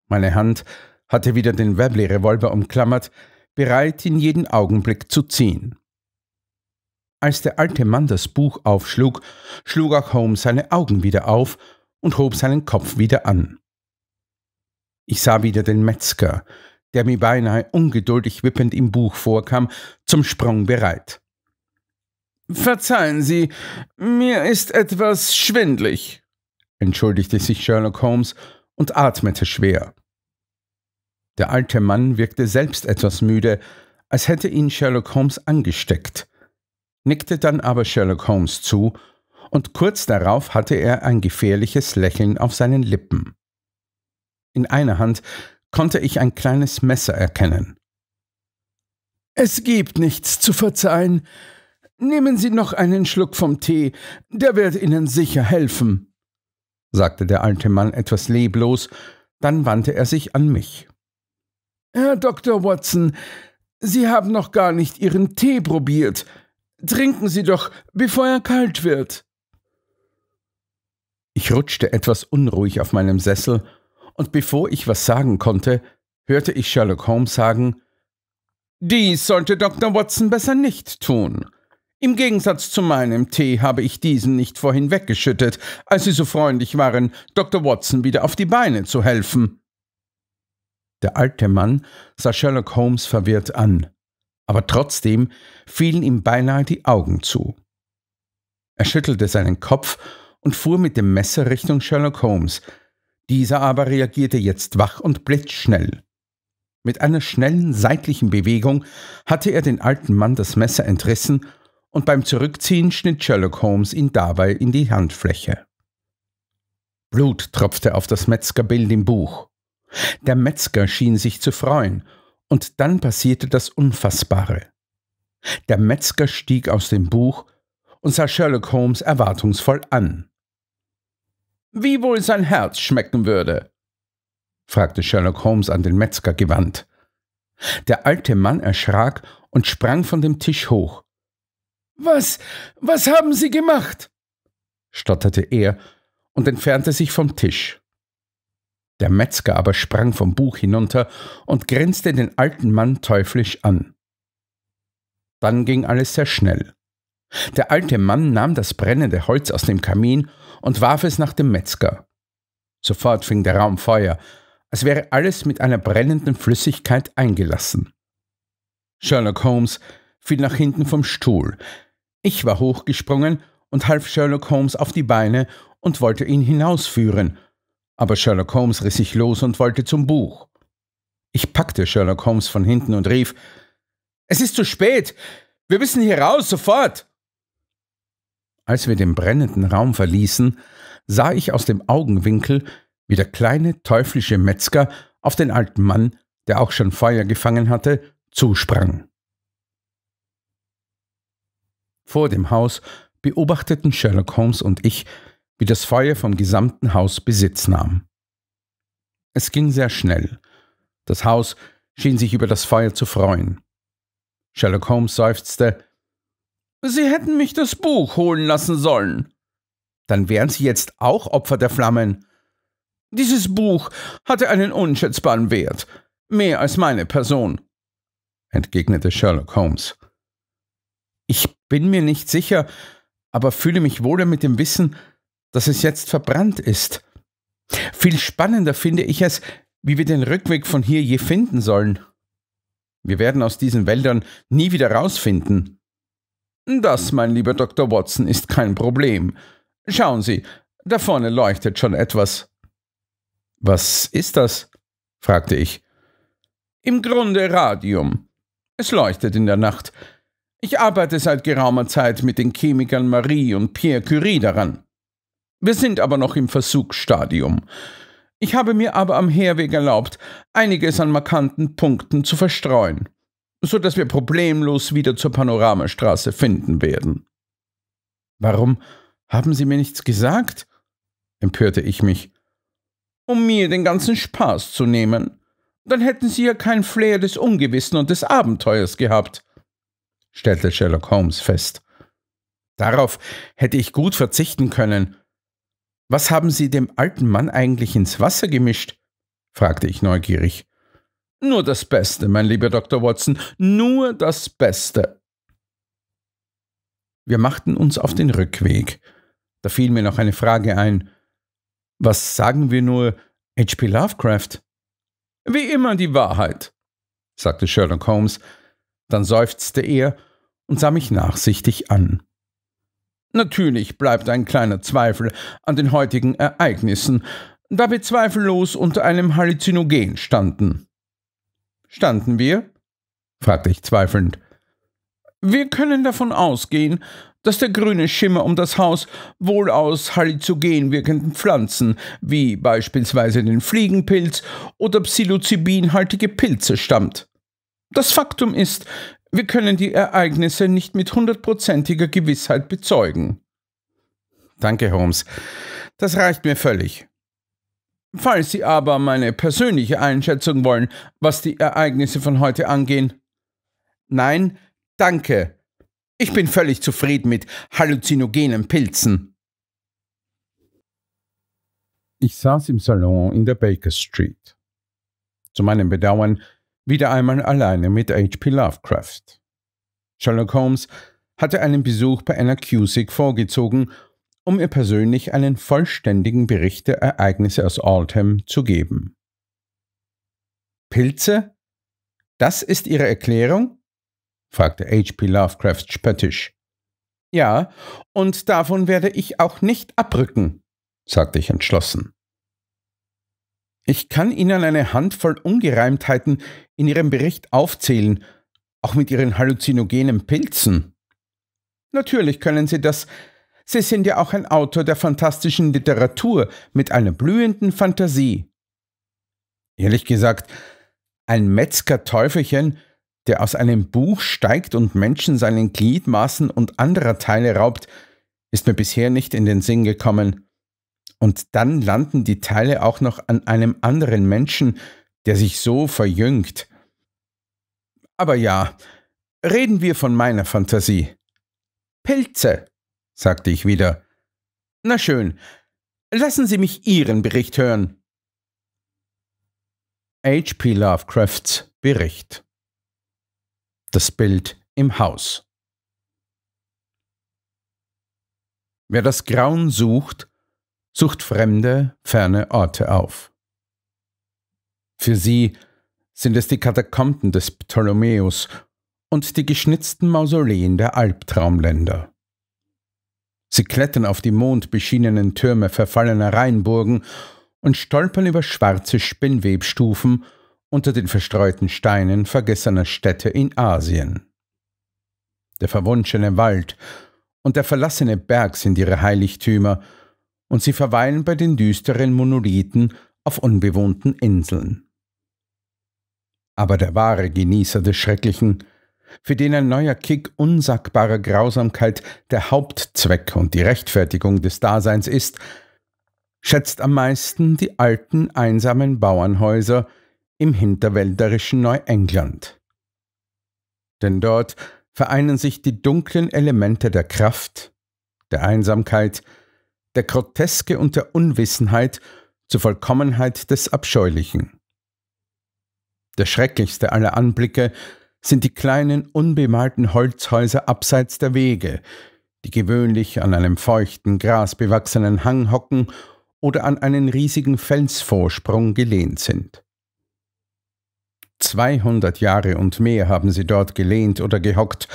Meine Hand hatte wieder den Webley-Revolver umklammert, bereit, ihn jeden Augenblick zu ziehen. Als der alte Mann das Buch aufschlug, schlug auch Holmes seine Augen wieder auf und hob seinen Kopf wieder an. Ich sah wieder den Metzger, der mir beinahe ungeduldig wippend im Buch vorkam, zum Sprung bereit. Verzeihen Sie, mir ist etwas schwindlig, entschuldigte sich Sherlock Holmes und atmete schwer. Der alte Mann wirkte selbst etwas müde, als hätte ihn Sherlock Holmes angesteckt nickte dann aber Sherlock Holmes zu, und kurz darauf hatte er ein gefährliches Lächeln auf seinen Lippen. In einer Hand konnte ich ein kleines Messer erkennen. Es gibt nichts zu verzeihen. Nehmen Sie noch einen Schluck vom Tee, der wird Ihnen sicher helfen, sagte der alte Mann etwas leblos, dann wandte er sich an mich. Herr Dr. Watson, Sie haben noch gar nicht Ihren Tee probiert. Trinken Sie doch, bevor er kalt wird. Ich rutschte etwas unruhig auf meinem Sessel, und bevor ich was sagen konnte, hörte ich Sherlock Holmes sagen, dies sollte Dr. Watson besser nicht tun. Im Gegensatz zu meinem Tee habe ich diesen nicht vorhin weggeschüttet, als Sie so freundlich waren, Dr. Watson wieder auf die Beine zu helfen. Der alte Mann sah Sherlock Holmes verwirrt an aber trotzdem fielen ihm beinahe die Augen zu. Er schüttelte seinen Kopf und fuhr mit dem Messer Richtung Sherlock Holmes. Dieser aber reagierte jetzt wach und blitzschnell. Mit einer schnellen seitlichen Bewegung hatte er den alten Mann das Messer entrissen und beim Zurückziehen schnitt Sherlock Holmes ihn dabei in die Handfläche. Blut tropfte auf das Metzgerbild im Buch. Der Metzger schien sich zu freuen und dann passierte das Unfassbare. Der Metzger stieg aus dem Buch und sah Sherlock Holmes erwartungsvoll an. Wie wohl sein Herz schmecken würde? fragte Sherlock Holmes an den Metzger gewandt. Der alte Mann erschrak und sprang von dem Tisch hoch. Was, was haben Sie gemacht? stotterte er und entfernte sich vom Tisch. Der Metzger aber sprang vom Buch hinunter und grinste den alten Mann teuflisch an. Dann ging alles sehr schnell. Der alte Mann nahm das brennende Holz aus dem Kamin und warf es nach dem Metzger. Sofort fing der Raum Feuer, als wäre alles mit einer brennenden Flüssigkeit eingelassen. Sherlock Holmes fiel nach hinten vom Stuhl. Ich war hochgesprungen und half Sherlock Holmes auf die Beine und wollte ihn hinausführen, aber Sherlock Holmes riss sich los und wollte zum Buch. Ich packte Sherlock Holmes von hinten und rief Es ist zu spät. Wir müssen hier raus, sofort. Als wir den brennenden Raum verließen, sah ich aus dem Augenwinkel, wie der kleine teuflische Metzger auf den alten Mann, der auch schon Feuer gefangen hatte, zusprang. Vor dem Haus beobachteten Sherlock Holmes und ich wie das Feuer vom gesamten Haus Besitz nahm. Es ging sehr schnell. Das Haus schien sich über das Feuer zu freuen. Sherlock Holmes seufzte Sie hätten mich das Buch holen lassen sollen. Dann wären Sie jetzt auch Opfer der Flammen. Dieses Buch hatte einen unschätzbaren Wert, mehr als meine Person, entgegnete Sherlock Holmes. Ich bin mir nicht sicher, aber fühle mich wohler mit dem Wissen, dass es jetzt verbrannt ist. Viel spannender finde ich es, wie wir den Rückweg von hier je finden sollen. Wir werden aus diesen Wäldern nie wieder rausfinden. Das, mein lieber Dr. Watson, ist kein Problem. Schauen Sie, da vorne leuchtet schon etwas. Was ist das? fragte ich. Im Grunde Radium. Es leuchtet in der Nacht. Ich arbeite seit geraumer Zeit mit den Chemikern Marie und Pierre Curie daran. Wir sind aber noch im Versuchsstadium. Ich habe mir aber am Herweg erlaubt, einiges an markanten Punkten zu verstreuen, so dass wir problemlos wieder zur Panoramastraße finden werden. Warum haben Sie mir nichts gesagt? empörte ich mich. Um mir den ganzen Spaß zu nehmen. Dann hätten Sie ja kein Flair des Ungewissen und des Abenteuers gehabt, stellte Sherlock Holmes fest. Darauf hätte ich gut verzichten können, was haben Sie dem alten Mann eigentlich ins Wasser gemischt? fragte ich neugierig. Nur das Beste, mein lieber Dr. Watson, nur das Beste. Wir machten uns auf den Rückweg. Da fiel mir noch eine Frage ein. Was sagen wir nur H.P. Lovecraft? Wie immer die Wahrheit, sagte Sherlock Holmes. Dann seufzte er und sah mich nachsichtig an. Natürlich bleibt ein kleiner Zweifel an den heutigen Ereignissen, da wir zweifellos unter einem Halluzinogen standen. Standen wir? fragte ich zweifelnd. Wir können davon ausgehen, dass der grüne Schimmer um das Haus wohl aus halizogen wirkenden Pflanzen, wie beispielsweise den Fliegenpilz oder psilocybinhaltige Pilze stammt. Das Faktum ist, wir können die Ereignisse nicht mit hundertprozentiger Gewissheit bezeugen. Danke, Holmes. Das reicht mir völlig. Falls Sie aber meine persönliche Einschätzung wollen, was die Ereignisse von heute angehen. Nein, danke. Ich bin völlig zufrieden mit halluzinogenen Pilzen. Ich saß im Salon in der Baker Street. Zu meinem Bedauern wieder einmal alleine mit H.P. Lovecraft. Sherlock Holmes hatte einen Besuch bei einer Cusick vorgezogen, um ihr persönlich einen vollständigen Bericht der Ereignisse aus Altham zu geben. Pilze? Das ist Ihre Erklärung? fragte H.P. Lovecraft spöttisch. Ja, und davon werde ich auch nicht abrücken, sagte ich entschlossen. Ich kann Ihnen eine Handvoll Ungereimtheiten in Ihrem Bericht aufzählen, auch mit Ihren halluzinogenen Pilzen. Natürlich können Sie das. Sie sind ja auch ein Autor der fantastischen Literatur mit einer blühenden Fantasie. Ehrlich gesagt, ein Metzgerteufelchen, der aus einem Buch steigt und Menschen seinen Gliedmaßen und anderer Teile raubt, ist mir bisher nicht in den Sinn gekommen und dann landen die Teile auch noch an einem anderen Menschen, der sich so verjüngt. Aber ja, reden wir von meiner Fantasie. Pilze, sagte ich wieder. Na schön, lassen Sie mich Ihren Bericht hören. H.P. Lovecrafts Bericht Das Bild im Haus Wer das Grauen sucht, sucht fremde, ferne Orte auf. Für sie sind es die Katakomben des Ptolemäus und die geschnitzten Mausoleen der Albtraumländer. Sie klettern auf die mondbeschienenen Türme verfallener Rheinburgen und stolpern über schwarze Spinnwebstufen unter den verstreuten Steinen vergessener Städte in Asien. Der verwunschene Wald und der verlassene Berg sind ihre Heiligtümer, und sie verweilen bei den düsteren Monolithen auf unbewohnten Inseln. Aber der wahre Genießer des Schrecklichen, für den ein neuer Kick unsagbarer Grausamkeit der Hauptzweck und die Rechtfertigung des Daseins ist, schätzt am meisten die alten, einsamen Bauernhäuser im hinterwälderischen Neuengland. Denn dort vereinen sich die dunklen Elemente der Kraft, der Einsamkeit, der Groteske und der Unwissenheit zur Vollkommenheit des Abscheulichen. Der schrecklichste aller Anblicke sind die kleinen, unbemalten Holzhäuser abseits der Wege, die gewöhnlich an einem feuchten, grasbewachsenen Hang hocken oder an einen riesigen Felsvorsprung gelehnt sind. 200 Jahre und mehr haben sie dort gelehnt oder gehockt,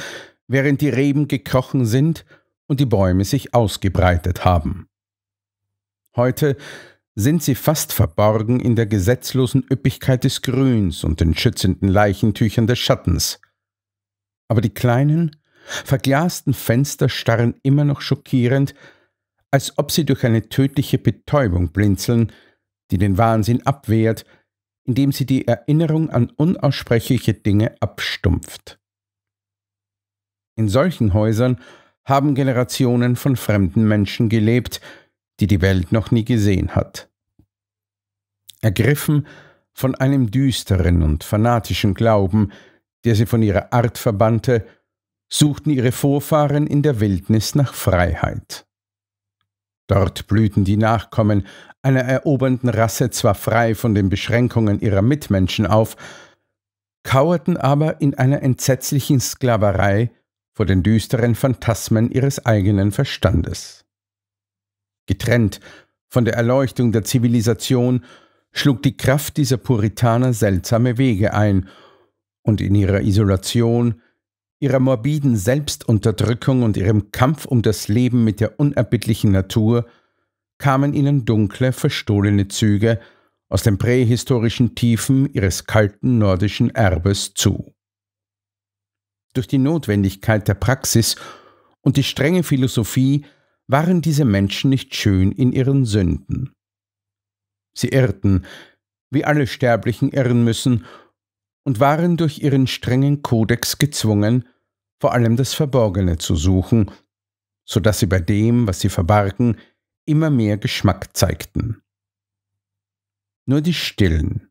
während die Reben gekrochen sind und die Bäume sich ausgebreitet haben. Heute sind sie fast verborgen in der gesetzlosen Üppigkeit des Grüns und den schützenden Leichentüchern des Schattens. Aber die kleinen, verglasten Fenster starren immer noch schockierend, als ob sie durch eine tödliche Betäubung blinzeln, die den Wahnsinn abwehrt, indem sie die Erinnerung an unaussprechliche Dinge abstumpft. In solchen Häusern haben Generationen von fremden Menschen gelebt, die die Welt noch nie gesehen hat. Ergriffen von einem düsteren und fanatischen Glauben, der sie von ihrer Art verbannte, suchten ihre Vorfahren in der Wildnis nach Freiheit. Dort blühten die Nachkommen einer erobernden Rasse zwar frei von den Beschränkungen ihrer Mitmenschen auf, kauerten aber in einer entsetzlichen Sklaverei vor den düsteren Phantasmen ihres eigenen Verstandes. Getrennt von der Erleuchtung der Zivilisation schlug die Kraft dieser Puritaner seltsame Wege ein, und in ihrer Isolation, ihrer morbiden Selbstunterdrückung und ihrem Kampf um das Leben mit der unerbittlichen Natur kamen ihnen dunkle, verstohlene Züge aus den prähistorischen Tiefen ihres kalten nordischen Erbes zu. Durch die Notwendigkeit der Praxis und die strenge Philosophie waren diese Menschen nicht schön in ihren Sünden. Sie irrten, wie alle Sterblichen irren müssen, und waren durch ihren strengen Kodex gezwungen, vor allem das Verborgene zu suchen, so dass sie bei dem, was sie verbargen, immer mehr Geschmack zeigten. Nur die stillen,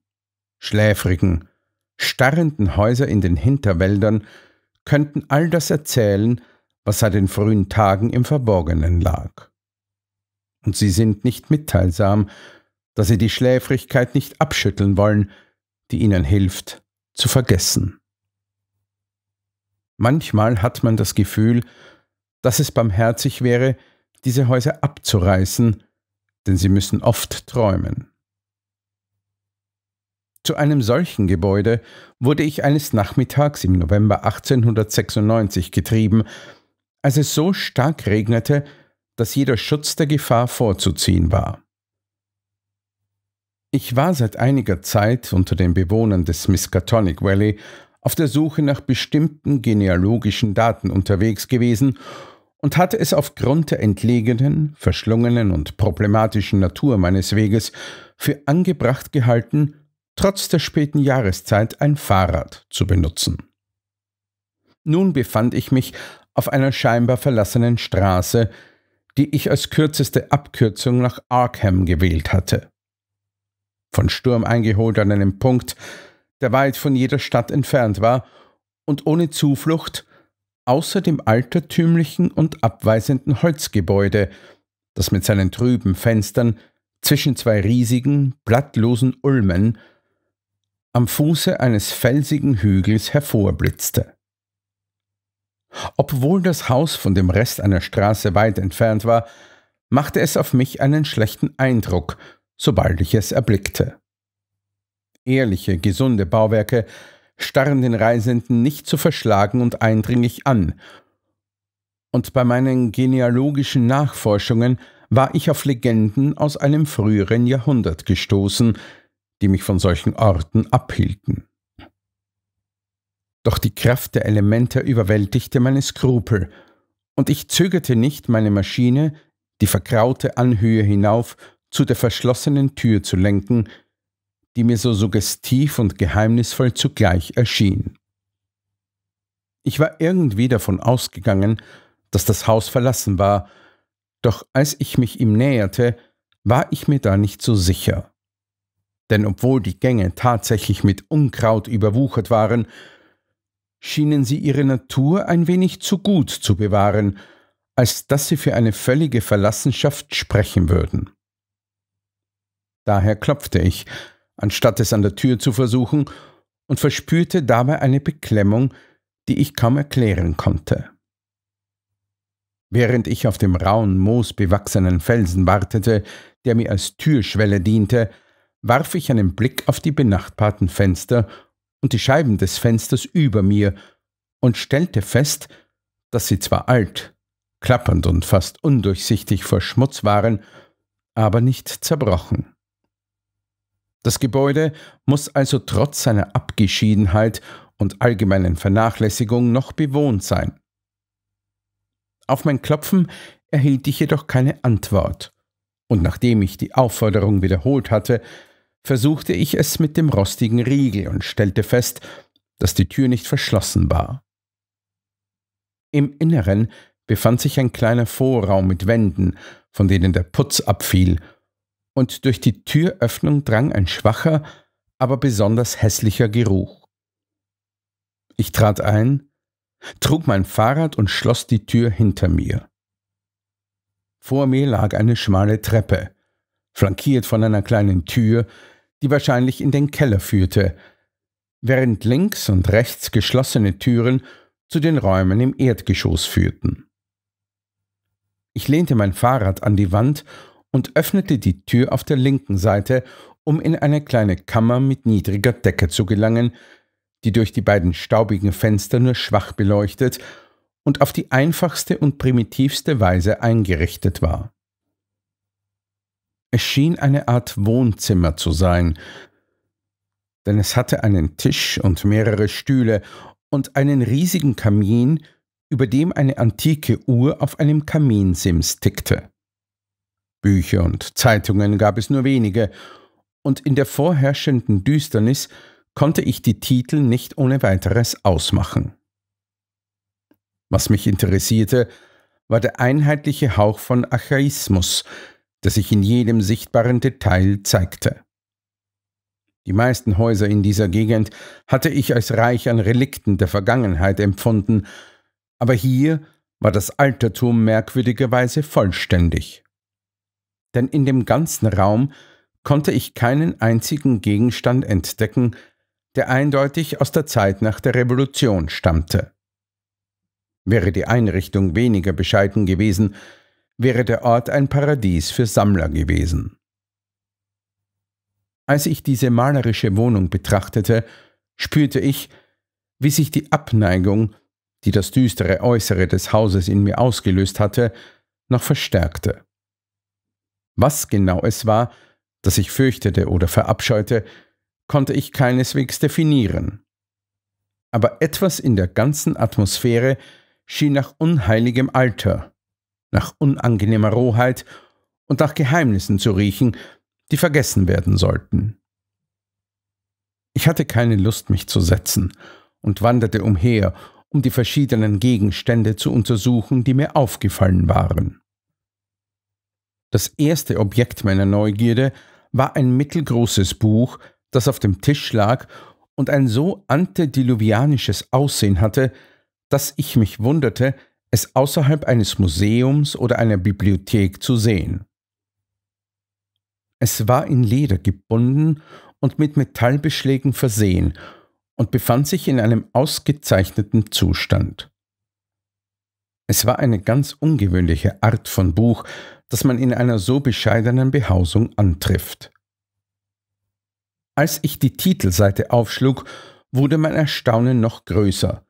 schläfrigen, starrenden Häuser in den Hinterwäldern könnten all das erzählen, was seit den frühen Tagen im Verborgenen lag. Und sie sind nicht mitteilsam, da sie die Schläfrigkeit nicht abschütteln wollen, die ihnen hilft, zu vergessen. Manchmal hat man das Gefühl, dass es barmherzig wäre, diese Häuser abzureißen, denn sie müssen oft träumen. Zu einem solchen Gebäude wurde ich eines Nachmittags im November 1896 getrieben, als es so stark regnete, dass jeder Schutz der Gefahr vorzuziehen war. Ich war seit einiger Zeit unter den Bewohnern des Miskatonic Valley auf der Suche nach bestimmten genealogischen Daten unterwegs gewesen und hatte es aufgrund der entlegenen, verschlungenen und problematischen Natur meines Weges für angebracht gehalten, trotz der späten Jahreszeit ein Fahrrad zu benutzen. Nun befand ich mich auf einer scheinbar verlassenen Straße, die ich als kürzeste Abkürzung nach Arkham gewählt hatte. Von Sturm eingeholt an einem Punkt, der weit von jeder Stadt entfernt war und ohne Zuflucht, außer dem altertümlichen und abweisenden Holzgebäude, das mit seinen trüben Fenstern zwischen zwei riesigen, blattlosen Ulmen am Fuße eines felsigen Hügels hervorblitzte. Obwohl das Haus von dem Rest einer Straße weit entfernt war, machte es auf mich einen schlechten Eindruck, sobald ich es erblickte. Ehrliche, gesunde Bauwerke starren den Reisenden nicht zu verschlagen und eindringlich an, und bei meinen genealogischen Nachforschungen war ich auf Legenden aus einem früheren Jahrhundert gestoßen, die mich von solchen Orten abhielten. Doch die Kraft der Elemente überwältigte meine Skrupel, und ich zögerte nicht, meine Maschine die verkraute Anhöhe hinauf zu der verschlossenen Tür zu lenken, die mir so suggestiv und geheimnisvoll zugleich erschien. Ich war irgendwie davon ausgegangen, dass das Haus verlassen war, doch als ich mich ihm näherte, war ich mir da nicht so sicher. Denn obwohl die Gänge tatsächlich mit Unkraut überwuchert waren, schienen sie ihre Natur ein wenig zu gut zu bewahren, als dass sie für eine völlige Verlassenschaft sprechen würden. Daher klopfte ich, anstatt es an der Tür zu versuchen, und verspürte dabei eine Beklemmung, die ich kaum erklären konnte. Während ich auf dem rauen, moosbewachsenen Felsen wartete, der mir als Türschwelle diente, warf ich einen Blick auf die benachbarten Fenster und die Scheiben des Fensters über mir und stellte fest, dass sie zwar alt, klappernd und fast undurchsichtig vor Schmutz waren, aber nicht zerbrochen. Das Gebäude muss also trotz seiner Abgeschiedenheit und allgemeinen Vernachlässigung noch bewohnt sein. Auf mein Klopfen erhielt ich jedoch keine Antwort, und nachdem ich die Aufforderung wiederholt hatte, versuchte ich es mit dem rostigen Riegel und stellte fest, dass die Tür nicht verschlossen war. Im Inneren befand sich ein kleiner Vorraum mit Wänden, von denen der Putz abfiel, und durch die Türöffnung drang ein schwacher, aber besonders hässlicher Geruch. Ich trat ein, trug mein Fahrrad und schloss die Tür hinter mir. Vor mir lag eine schmale Treppe, flankiert von einer kleinen Tür, die wahrscheinlich in den Keller führte, während links und rechts geschlossene Türen zu den Räumen im Erdgeschoss führten. Ich lehnte mein Fahrrad an die Wand und öffnete die Tür auf der linken Seite, um in eine kleine Kammer mit niedriger Decke zu gelangen, die durch die beiden staubigen Fenster nur schwach beleuchtet und auf die einfachste und primitivste Weise eingerichtet war. Es schien eine Art Wohnzimmer zu sein, denn es hatte einen Tisch und mehrere Stühle und einen riesigen Kamin, über dem eine antike Uhr auf einem Kaminsims tickte. Bücher und Zeitungen gab es nur wenige, und in der vorherrschenden Düsternis konnte ich die Titel nicht ohne weiteres ausmachen. Was mich interessierte, war der einheitliche Hauch von Archaismus, das sich in jedem sichtbaren Detail zeigte. Die meisten Häuser in dieser Gegend hatte ich als reich an Relikten der Vergangenheit empfunden, aber hier war das Altertum merkwürdigerweise vollständig. Denn in dem ganzen Raum konnte ich keinen einzigen Gegenstand entdecken, der eindeutig aus der Zeit nach der Revolution stammte. Wäre die Einrichtung weniger bescheiden gewesen, wäre der Ort ein Paradies für Sammler gewesen. Als ich diese malerische Wohnung betrachtete, spürte ich, wie sich die Abneigung, die das düstere Äußere des Hauses in mir ausgelöst hatte, noch verstärkte. Was genau es war, das ich fürchtete oder verabscheute, konnte ich keineswegs definieren. Aber etwas in der ganzen Atmosphäre schien nach unheiligem Alter, nach unangenehmer Rohheit und nach Geheimnissen zu riechen, die vergessen werden sollten. Ich hatte keine Lust, mich zu setzen und wanderte umher, um die verschiedenen Gegenstände zu untersuchen, die mir aufgefallen waren. Das erste Objekt meiner Neugierde war ein mittelgroßes Buch, das auf dem Tisch lag und ein so antediluvianisches Aussehen hatte, dass ich mich wunderte, es außerhalb eines Museums oder einer Bibliothek zu sehen. Es war in Leder gebunden und mit Metallbeschlägen versehen und befand sich in einem ausgezeichneten Zustand. Es war eine ganz ungewöhnliche Art von Buch, das man in einer so bescheidenen Behausung antrifft. Als ich die Titelseite aufschlug, wurde mein Erstaunen noch größer,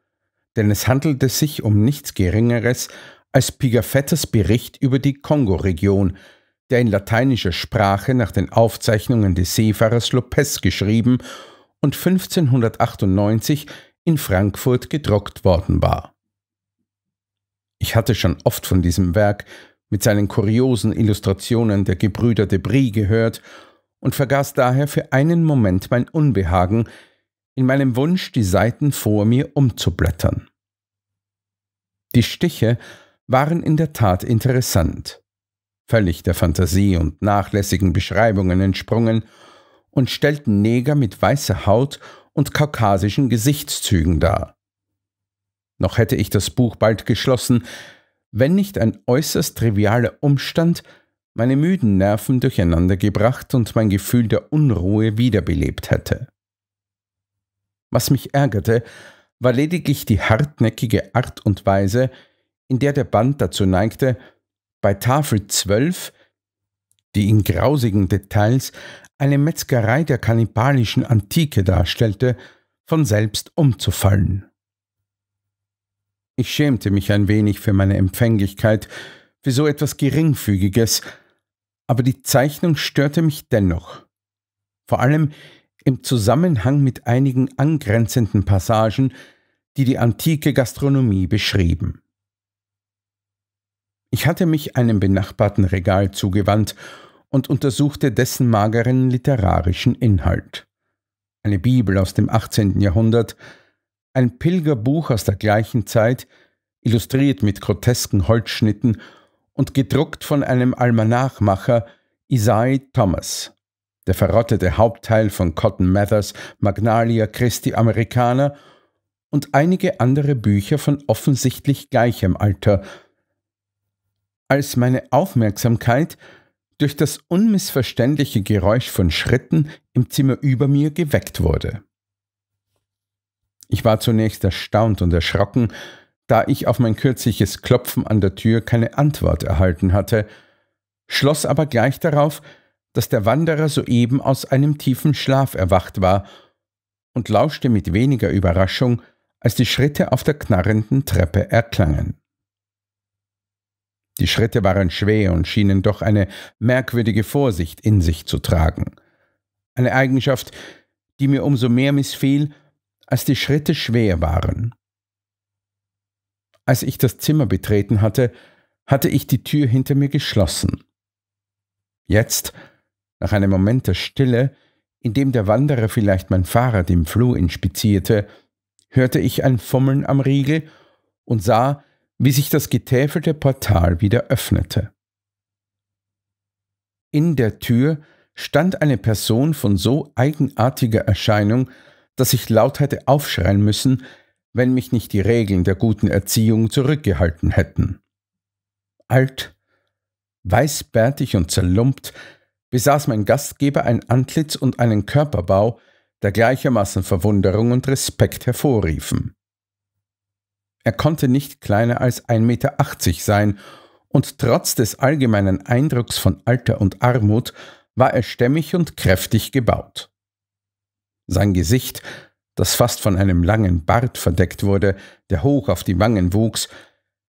denn es handelte sich um nichts Geringeres als Pigafettas Bericht über die Kongo-Region, der in lateinischer Sprache nach den Aufzeichnungen des Seefahrers Lopez geschrieben und 1598 in Frankfurt gedruckt worden war. Ich hatte schon oft von diesem Werk mit seinen kuriosen Illustrationen der Gebrüder Debris gehört und vergaß daher für einen Moment mein Unbehagen, in meinem Wunsch, die Seiten vor mir umzublättern. Die Stiche waren in der Tat interessant, völlig der Fantasie und nachlässigen Beschreibungen entsprungen und stellten Neger mit weißer Haut und kaukasischen Gesichtszügen dar. Noch hätte ich das Buch bald geschlossen, wenn nicht ein äußerst trivialer Umstand meine müden Nerven durcheinander gebracht und mein Gefühl der Unruhe wiederbelebt hätte. Was mich ärgerte, war lediglich die hartnäckige Art und Weise, in der der Band dazu neigte, bei Tafel 12, die in grausigen Details eine Metzgerei der kannibalischen Antike darstellte, von selbst umzufallen. Ich schämte mich ein wenig für meine Empfänglichkeit, für so etwas Geringfügiges, aber die Zeichnung störte mich dennoch. Vor allem im Zusammenhang mit einigen angrenzenden Passagen, die die antike Gastronomie beschrieben. Ich hatte mich einem benachbarten Regal zugewandt und untersuchte dessen mageren literarischen Inhalt. Eine Bibel aus dem 18. Jahrhundert, ein Pilgerbuch aus der gleichen Zeit, illustriert mit grotesken Holzschnitten und gedruckt von einem Almanachmacher Isai Thomas der verrottete Hauptteil von Cotton Mathers, Magnalia Christi Americana und einige andere Bücher von offensichtlich gleichem Alter, als meine Aufmerksamkeit durch das unmissverständliche Geräusch von Schritten im Zimmer über mir geweckt wurde. Ich war zunächst erstaunt und erschrocken, da ich auf mein kürzliches Klopfen an der Tür keine Antwort erhalten hatte, schloss aber gleich darauf, dass der Wanderer soeben aus einem tiefen Schlaf erwacht war und lauschte mit weniger Überraschung, als die Schritte auf der knarrenden Treppe erklangen. Die Schritte waren schwer und schienen doch eine merkwürdige Vorsicht in sich zu tragen. Eine Eigenschaft, die mir umso mehr missfiel, als die Schritte schwer waren. Als ich das Zimmer betreten hatte, hatte ich die Tür hinter mir geschlossen. Jetzt nach einem Moment der Stille, in dem der Wanderer vielleicht mein Fahrrad im Flur inspizierte, hörte ich ein Fummeln am Riegel und sah, wie sich das getäfelte Portal wieder öffnete. In der Tür stand eine Person von so eigenartiger Erscheinung, dass ich laut hätte aufschreien müssen, wenn mich nicht die Regeln der guten Erziehung zurückgehalten hätten. Alt, weißbärtig und zerlumpt besaß mein Gastgeber ein Antlitz und einen Körperbau, der gleichermaßen Verwunderung und Respekt hervorriefen. Er konnte nicht kleiner als 1,80 Meter sein, und trotz des allgemeinen Eindrucks von Alter und Armut war er stämmig und kräftig gebaut. Sein Gesicht, das fast von einem langen Bart verdeckt wurde, der hoch auf die Wangen wuchs,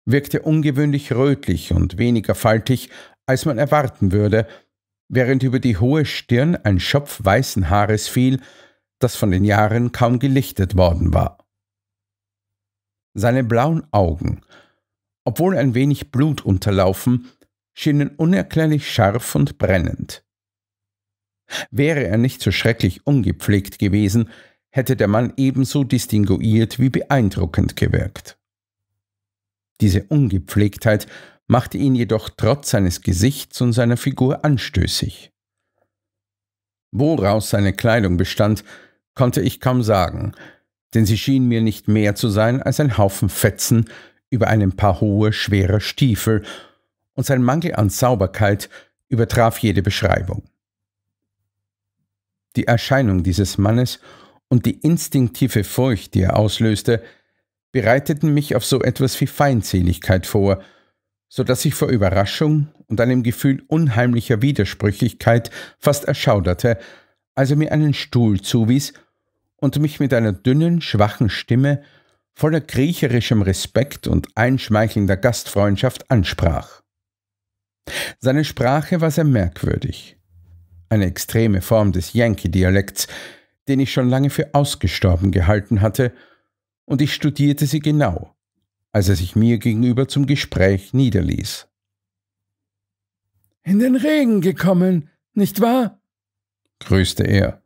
wirkte ungewöhnlich rötlich und weniger faltig, als man erwarten würde, während über die hohe Stirn ein Schopf weißen Haares fiel, das von den Jahren kaum gelichtet worden war. Seine blauen Augen, obwohl ein wenig Blut unterlaufen, schienen unerklärlich scharf und brennend. Wäre er nicht so schrecklich ungepflegt gewesen, hätte der Mann ebenso distinguiert wie beeindruckend gewirkt. Diese Ungepflegtheit machte ihn jedoch trotz seines Gesichts und seiner Figur anstößig. Woraus seine Kleidung bestand, konnte ich kaum sagen, denn sie schien mir nicht mehr zu sein als ein Haufen Fetzen über einem paar hohe, schwere Stiefel, und sein Mangel an Sauberkeit übertraf jede Beschreibung. Die Erscheinung dieses Mannes und die instinktive Furcht, die er auslöste, bereiteten mich auf so etwas wie Feindseligkeit vor, sodass ich vor Überraschung und einem Gefühl unheimlicher Widersprüchlichkeit fast erschauderte, als er mir einen Stuhl zuwies und mich mit einer dünnen, schwachen Stimme voller griecherischem Respekt und einschmeichelnder Gastfreundschaft ansprach. Seine Sprache war sehr merkwürdig, eine extreme Form des Yankee-Dialekts, den ich schon lange für ausgestorben gehalten hatte, und ich studierte sie genau als er sich mir gegenüber zum Gespräch niederließ. In den Regen gekommen, nicht wahr? grüßte er.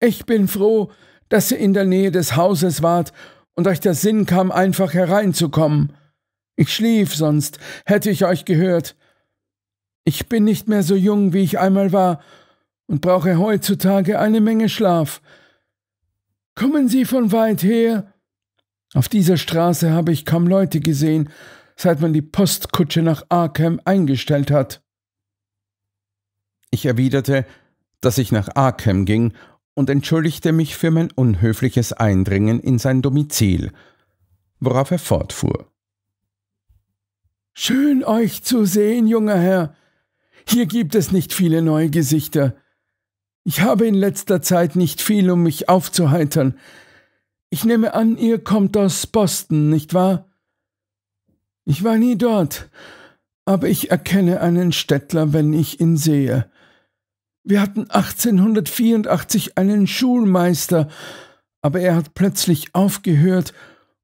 Ich bin froh, dass ihr in der Nähe des Hauses wart und euch der Sinn kam, einfach hereinzukommen. Ich schlief, sonst hätte ich euch gehört. Ich bin nicht mehr so jung, wie ich einmal war, und brauche heutzutage eine Menge Schlaf. Kommen Sie von weit her? Auf dieser Straße habe ich kaum Leute gesehen, seit man die Postkutsche nach Arkham eingestellt hat. Ich erwiderte, dass ich nach Arkham ging und entschuldigte mich für mein unhöfliches Eindringen in sein Domizil, worauf er fortfuhr. Schön euch zu sehen, junger Herr. Hier gibt es nicht viele neue Gesichter. Ich habe in letzter Zeit nicht viel, um mich aufzuheitern, ich nehme an, ihr kommt aus Boston, nicht wahr? Ich war nie dort, aber ich erkenne einen Städtler, wenn ich ihn sehe. Wir hatten 1884 einen Schulmeister, aber er hat plötzlich aufgehört,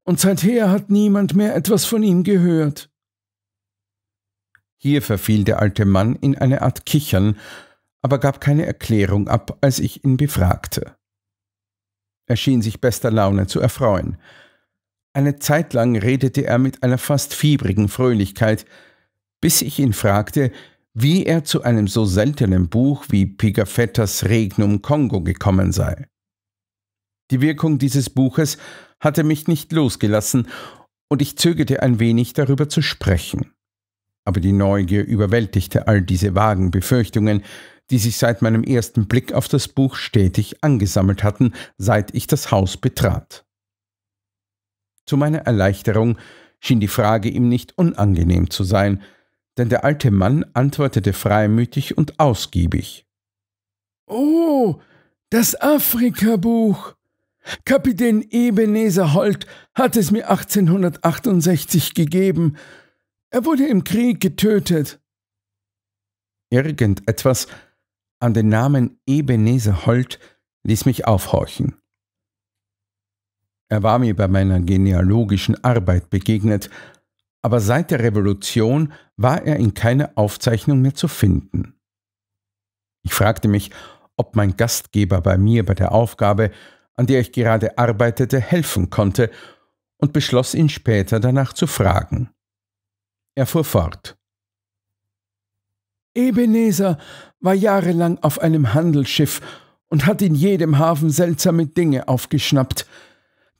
und seither hat niemand mehr etwas von ihm gehört. Hier verfiel der alte Mann in eine Art Kichern, aber gab keine Erklärung ab, als ich ihn befragte. Er schien sich bester Laune zu erfreuen. Eine Zeit lang redete er mit einer fast fiebrigen Fröhlichkeit, bis ich ihn fragte, wie er zu einem so seltenen Buch wie Pigafettas Regnum Kongo gekommen sei. Die Wirkung dieses Buches hatte mich nicht losgelassen, und ich zögerte ein wenig darüber zu sprechen. Aber die Neugier überwältigte all diese vagen Befürchtungen, die sich seit meinem ersten Blick auf das Buch stetig angesammelt hatten, seit ich das Haus betrat. Zu meiner Erleichterung schien die Frage ihm nicht unangenehm zu sein, denn der alte Mann antwortete freimütig und ausgiebig. Oh, das Afrika-Buch! Kapitän Ebenezer Holt hat es mir 1868 gegeben. Er wurde im Krieg getötet. Irgendetwas an den Namen Ebenezer Holt ließ mich aufhorchen. Er war mir bei meiner genealogischen Arbeit begegnet, aber seit der Revolution war er in keiner Aufzeichnung mehr zu finden. Ich fragte mich, ob mein Gastgeber bei mir bei der Aufgabe, an der ich gerade arbeitete, helfen konnte und beschloss ihn später danach zu fragen. Er fuhr fort. Ebenezer war jahrelang auf einem Handelsschiff und hat in jedem Hafen seltsame Dinge aufgeschnappt.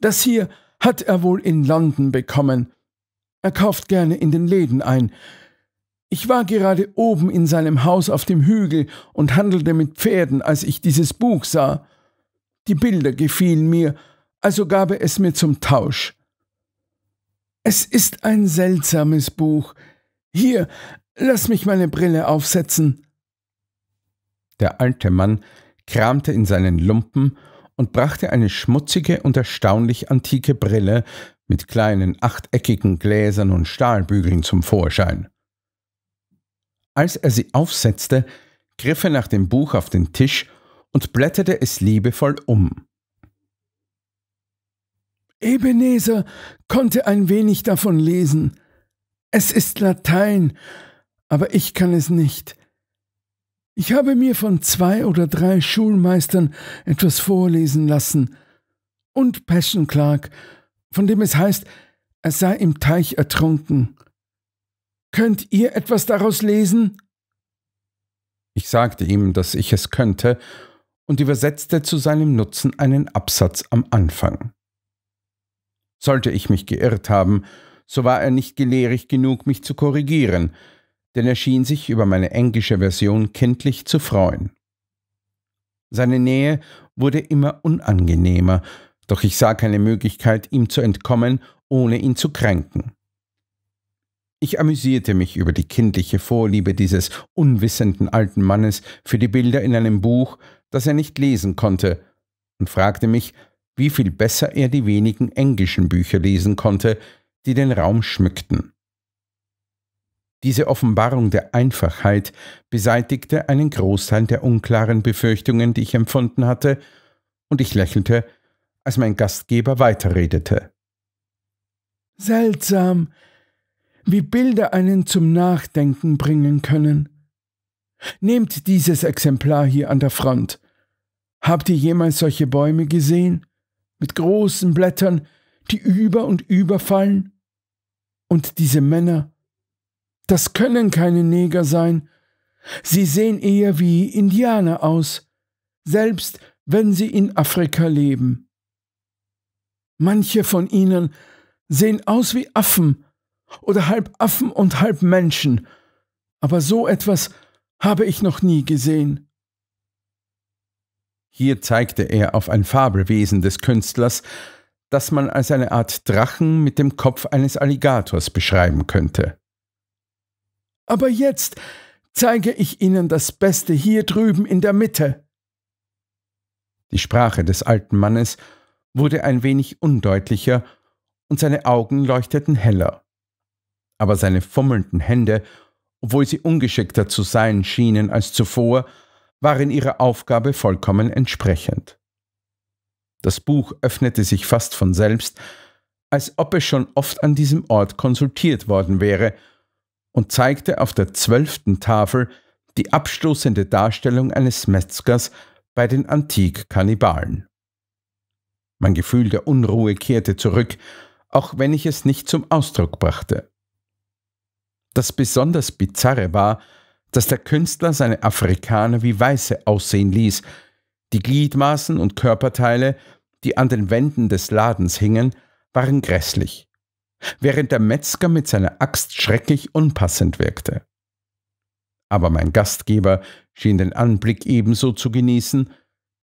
Das hier hat er wohl in London bekommen. Er kauft gerne in den Läden ein. Ich war gerade oben in seinem Haus auf dem Hügel und handelte mit Pferden, als ich dieses Buch sah. Die Bilder gefielen mir, also gab er es mir zum Tausch. Es ist ein seltsames Buch. Hier Lass mich meine Brille aufsetzen. Der alte Mann kramte in seinen Lumpen und brachte eine schmutzige und erstaunlich antike Brille mit kleinen achteckigen Gläsern und Stahlbügeln zum Vorschein. Als er sie aufsetzte, griff er nach dem Buch auf den Tisch und blätterte es liebevoll um. Ebenezer konnte ein wenig davon lesen. Es ist Latein aber ich kann es nicht. Ich habe mir von zwei oder drei Schulmeistern etwas vorlesen lassen und Passion Clark, von dem es heißt, er sei im Teich ertrunken. Könnt ihr etwas daraus lesen? Ich sagte ihm, dass ich es könnte und übersetzte zu seinem Nutzen einen Absatz am Anfang. Sollte ich mich geirrt haben, so war er nicht gelehrig genug, mich zu korrigieren, denn er schien sich über meine englische Version kindlich zu freuen. Seine Nähe wurde immer unangenehmer, doch ich sah keine Möglichkeit, ihm zu entkommen, ohne ihn zu kränken. Ich amüsierte mich über die kindliche Vorliebe dieses unwissenden alten Mannes für die Bilder in einem Buch, das er nicht lesen konnte, und fragte mich, wie viel besser er die wenigen englischen Bücher lesen konnte, die den Raum schmückten. Diese Offenbarung der Einfachheit beseitigte einen Großteil der unklaren Befürchtungen, die ich empfunden hatte, und ich lächelte, als mein Gastgeber weiterredete. Seltsam, wie Bilder einen zum Nachdenken bringen können. Nehmt dieses Exemplar hier an der Front. Habt ihr jemals solche Bäume gesehen? Mit großen Blättern, die über und über fallen? Und diese Männer das können keine Neger sein. Sie sehen eher wie Indianer aus, selbst wenn sie in Afrika leben. Manche von ihnen sehen aus wie Affen oder halb Affen und halb Menschen, aber so etwas habe ich noch nie gesehen. Hier zeigte er auf ein Fabelwesen des Künstlers, das man als eine Art Drachen mit dem Kopf eines Alligators beschreiben könnte. Aber jetzt zeige ich Ihnen das Beste hier drüben in der Mitte. Die Sprache des alten Mannes wurde ein wenig undeutlicher und seine Augen leuchteten heller. Aber seine fummelnden Hände, obwohl sie ungeschickter zu sein schienen als zuvor, waren ihrer Aufgabe vollkommen entsprechend. Das Buch öffnete sich fast von selbst, als ob es schon oft an diesem Ort konsultiert worden wäre und zeigte auf der zwölften Tafel die abstoßende Darstellung eines Metzgers bei den Antikkannibalen. Mein Gefühl der Unruhe kehrte zurück, auch wenn ich es nicht zum Ausdruck brachte. Das besonders Bizarre war, dass der Künstler seine Afrikaner wie Weiße aussehen ließ, die Gliedmaßen und Körperteile, die an den Wänden des Ladens hingen, waren grässlich während der Metzger mit seiner Axt schrecklich unpassend wirkte. Aber mein Gastgeber schien den Anblick ebenso zu genießen,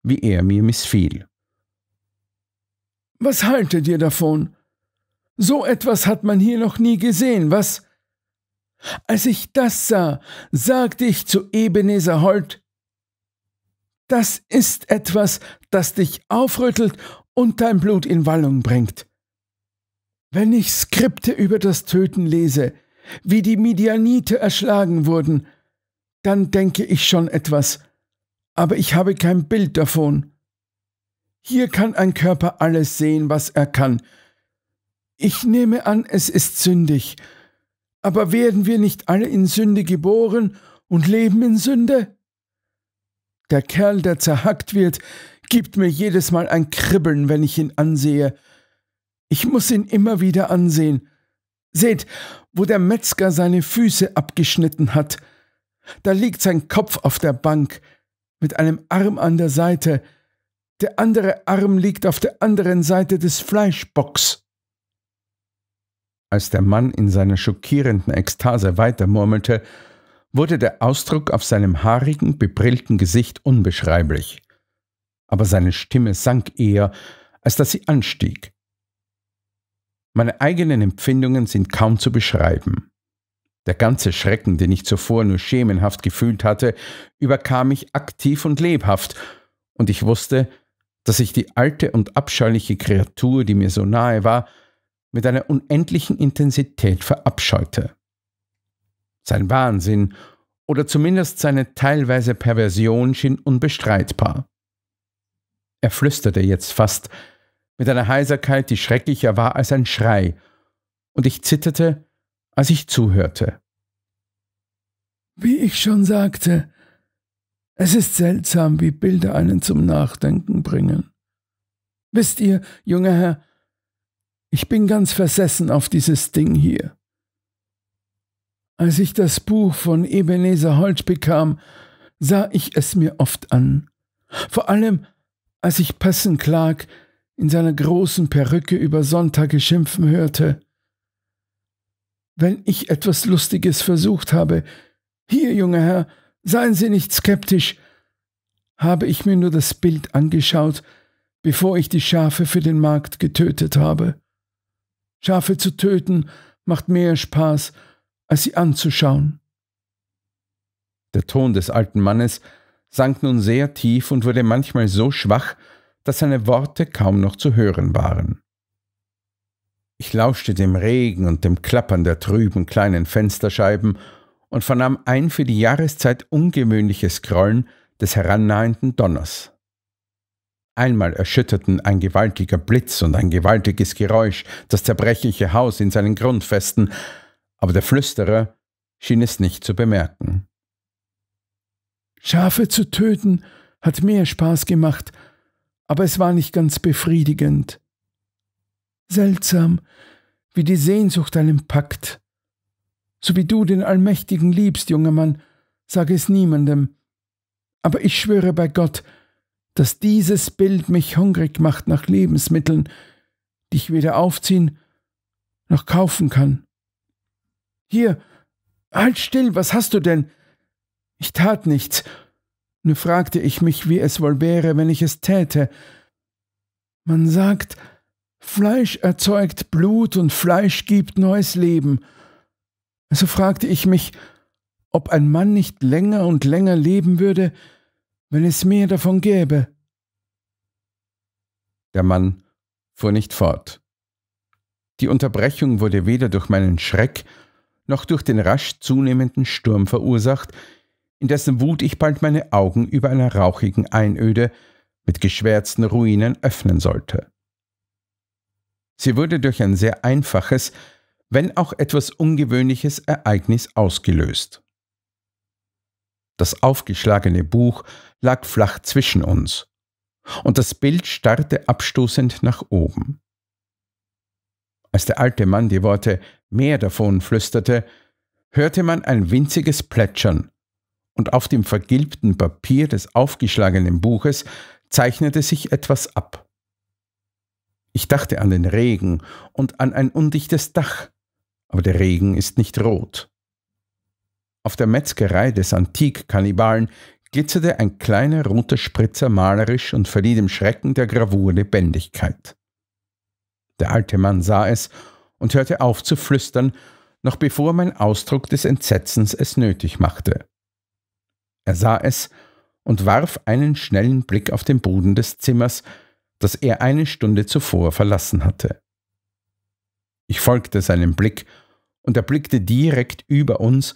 wie er mir missfiel. Was haltet ihr davon? So etwas hat man hier noch nie gesehen, was? Als ich das sah, sagte ich zu Ebenezer Holt, das ist etwas, das dich aufrüttelt und dein Blut in Wallung bringt. Wenn ich Skripte über das Töten lese, wie die Midianite erschlagen wurden, dann denke ich schon etwas, aber ich habe kein Bild davon. Hier kann ein Körper alles sehen, was er kann. Ich nehme an, es ist sündig, aber werden wir nicht alle in Sünde geboren und leben in Sünde? Der Kerl, der zerhackt wird, gibt mir jedes Mal ein Kribbeln, wenn ich ihn ansehe, ich muss ihn immer wieder ansehen. Seht, wo der Metzger seine Füße abgeschnitten hat. Da liegt sein Kopf auf der Bank, mit einem Arm an der Seite. Der andere Arm liegt auf der anderen Seite des Fleischbocks. Als der Mann in seiner schockierenden Ekstase weitermurmelte, wurde der Ausdruck auf seinem haarigen, bebrillten Gesicht unbeschreiblich. Aber seine Stimme sank eher, als dass sie anstieg. Meine eigenen Empfindungen sind kaum zu beschreiben. Der ganze Schrecken, den ich zuvor nur schemenhaft gefühlt hatte, überkam mich aktiv und lebhaft, und ich wusste, dass ich die alte und abscheuliche Kreatur, die mir so nahe war, mit einer unendlichen Intensität verabscheute. Sein Wahnsinn oder zumindest seine teilweise Perversion schien unbestreitbar. Er flüsterte jetzt fast, mit einer Heiserkeit, die schrecklicher war als ein Schrei, und ich zitterte, als ich zuhörte. Wie ich schon sagte, es ist seltsam, wie Bilder einen zum Nachdenken bringen. Wisst ihr, junger Herr, ich bin ganz versessen auf dieses Ding hier. Als ich das Buch von Ebenezer Holch bekam, sah ich es mir oft an. Vor allem, als ich Passen klag, in seiner großen Perücke über Sonntage schimpfen hörte. Wenn ich etwas Lustiges versucht habe, hier, junger Herr, seien Sie nicht skeptisch, habe ich mir nur das Bild angeschaut, bevor ich die Schafe für den Markt getötet habe. Schafe zu töten macht mehr Spaß, als sie anzuschauen. Der Ton des alten Mannes sank nun sehr tief und wurde manchmal so schwach, dass seine Worte kaum noch zu hören waren. Ich lauschte dem Regen und dem Klappern der trüben kleinen Fensterscheiben und vernahm ein für die Jahreszeit ungewöhnliches Grollen des herannahenden Donners. Einmal erschütterten ein gewaltiger Blitz und ein gewaltiges Geräusch das zerbrechliche Haus in seinen Grundfesten, aber der Flüsterer schien es nicht zu bemerken. Schafe zu töten hat mehr Spaß gemacht, aber es war nicht ganz befriedigend. Seltsam, wie die Sehnsucht einen packt. So wie du den Allmächtigen liebst, junger Mann, sage es niemandem. Aber ich schwöre bei Gott, dass dieses Bild mich hungrig macht nach Lebensmitteln, die ich weder aufziehen noch kaufen kann. Hier, halt still, was hast du denn? Ich tat nichts, nun fragte ich mich, wie es wohl wäre, wenn ich es täte. Man sagt, Fleisch erzeugt Blut und Fleisch gibt neues Leben. Also fragte ich mich, ob ein Mann nicht länger und länger leben würde, wenn es mehr davon gäbe. Der Mann fuhr nicht fort. Die Unterbrechung wurde weder durch meinen Schreck noch durch den rasch zunehmenden Sturm verursacht, in dessen Wut ich bald meine Augen über einer rauchigen Einöde mit geschwärzten Ruinen öffnen sollte. Sie wurde durch ein sehr einfaches, wenn auch etwas ungewöhnliches Ereignis ausgelöst. Das aufgeschlagene Buch lag flach zwischen uns, und das Bild starrte abstoßend nach oben. Als der alte Mann die Worte mehr davon flüsterte, hörte man ein winziges Plätschern, und auf dem vergilbten Papier des aufgeschlagenen Buches zeichnete sich etwas ab. Ich dachte an den Regen und an ein undichtes Dach, aber der Regen ist nicht rot. Auf der Metzgerei des Antikkannibalen glitzerte ein kleiner roter Spritzer malerisch und verlieh dem Schrecken der Gravur Lebendigkeit. Der alte Mann sah es und hörte auf zu flüstern, noch bevor mein Ausdruck des Entsetzens es nötig machte. Er sah es und warf einen schnellen Blick auf den Boden des Zimmers, das er eine Stunde zuvor verlassen hatte. Ich folgte seinem Blick und erblickte direkt über uns,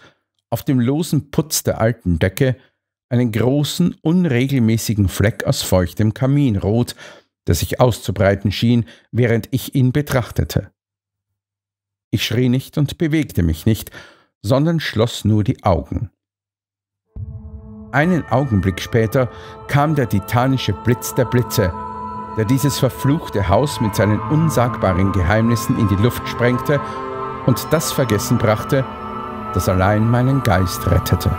auf dem losen Putz der alten Decke, einen großen, unregelmäßigen Fleck aus feuchtem Kaminrot, der sich auszubreiten schien, während ich ihn betrachtete. Ich schrie nicht und bewegte mich nicht, sondern schloss nur die Augen. Einen Augenblick später kam der titanische Blitz der Blitze, der dieses verfluchte Haus mit seinen unsagbaren Geheimnissen in die Luft sprengte und das vergessen brachte, das allein meinen Geist rettete.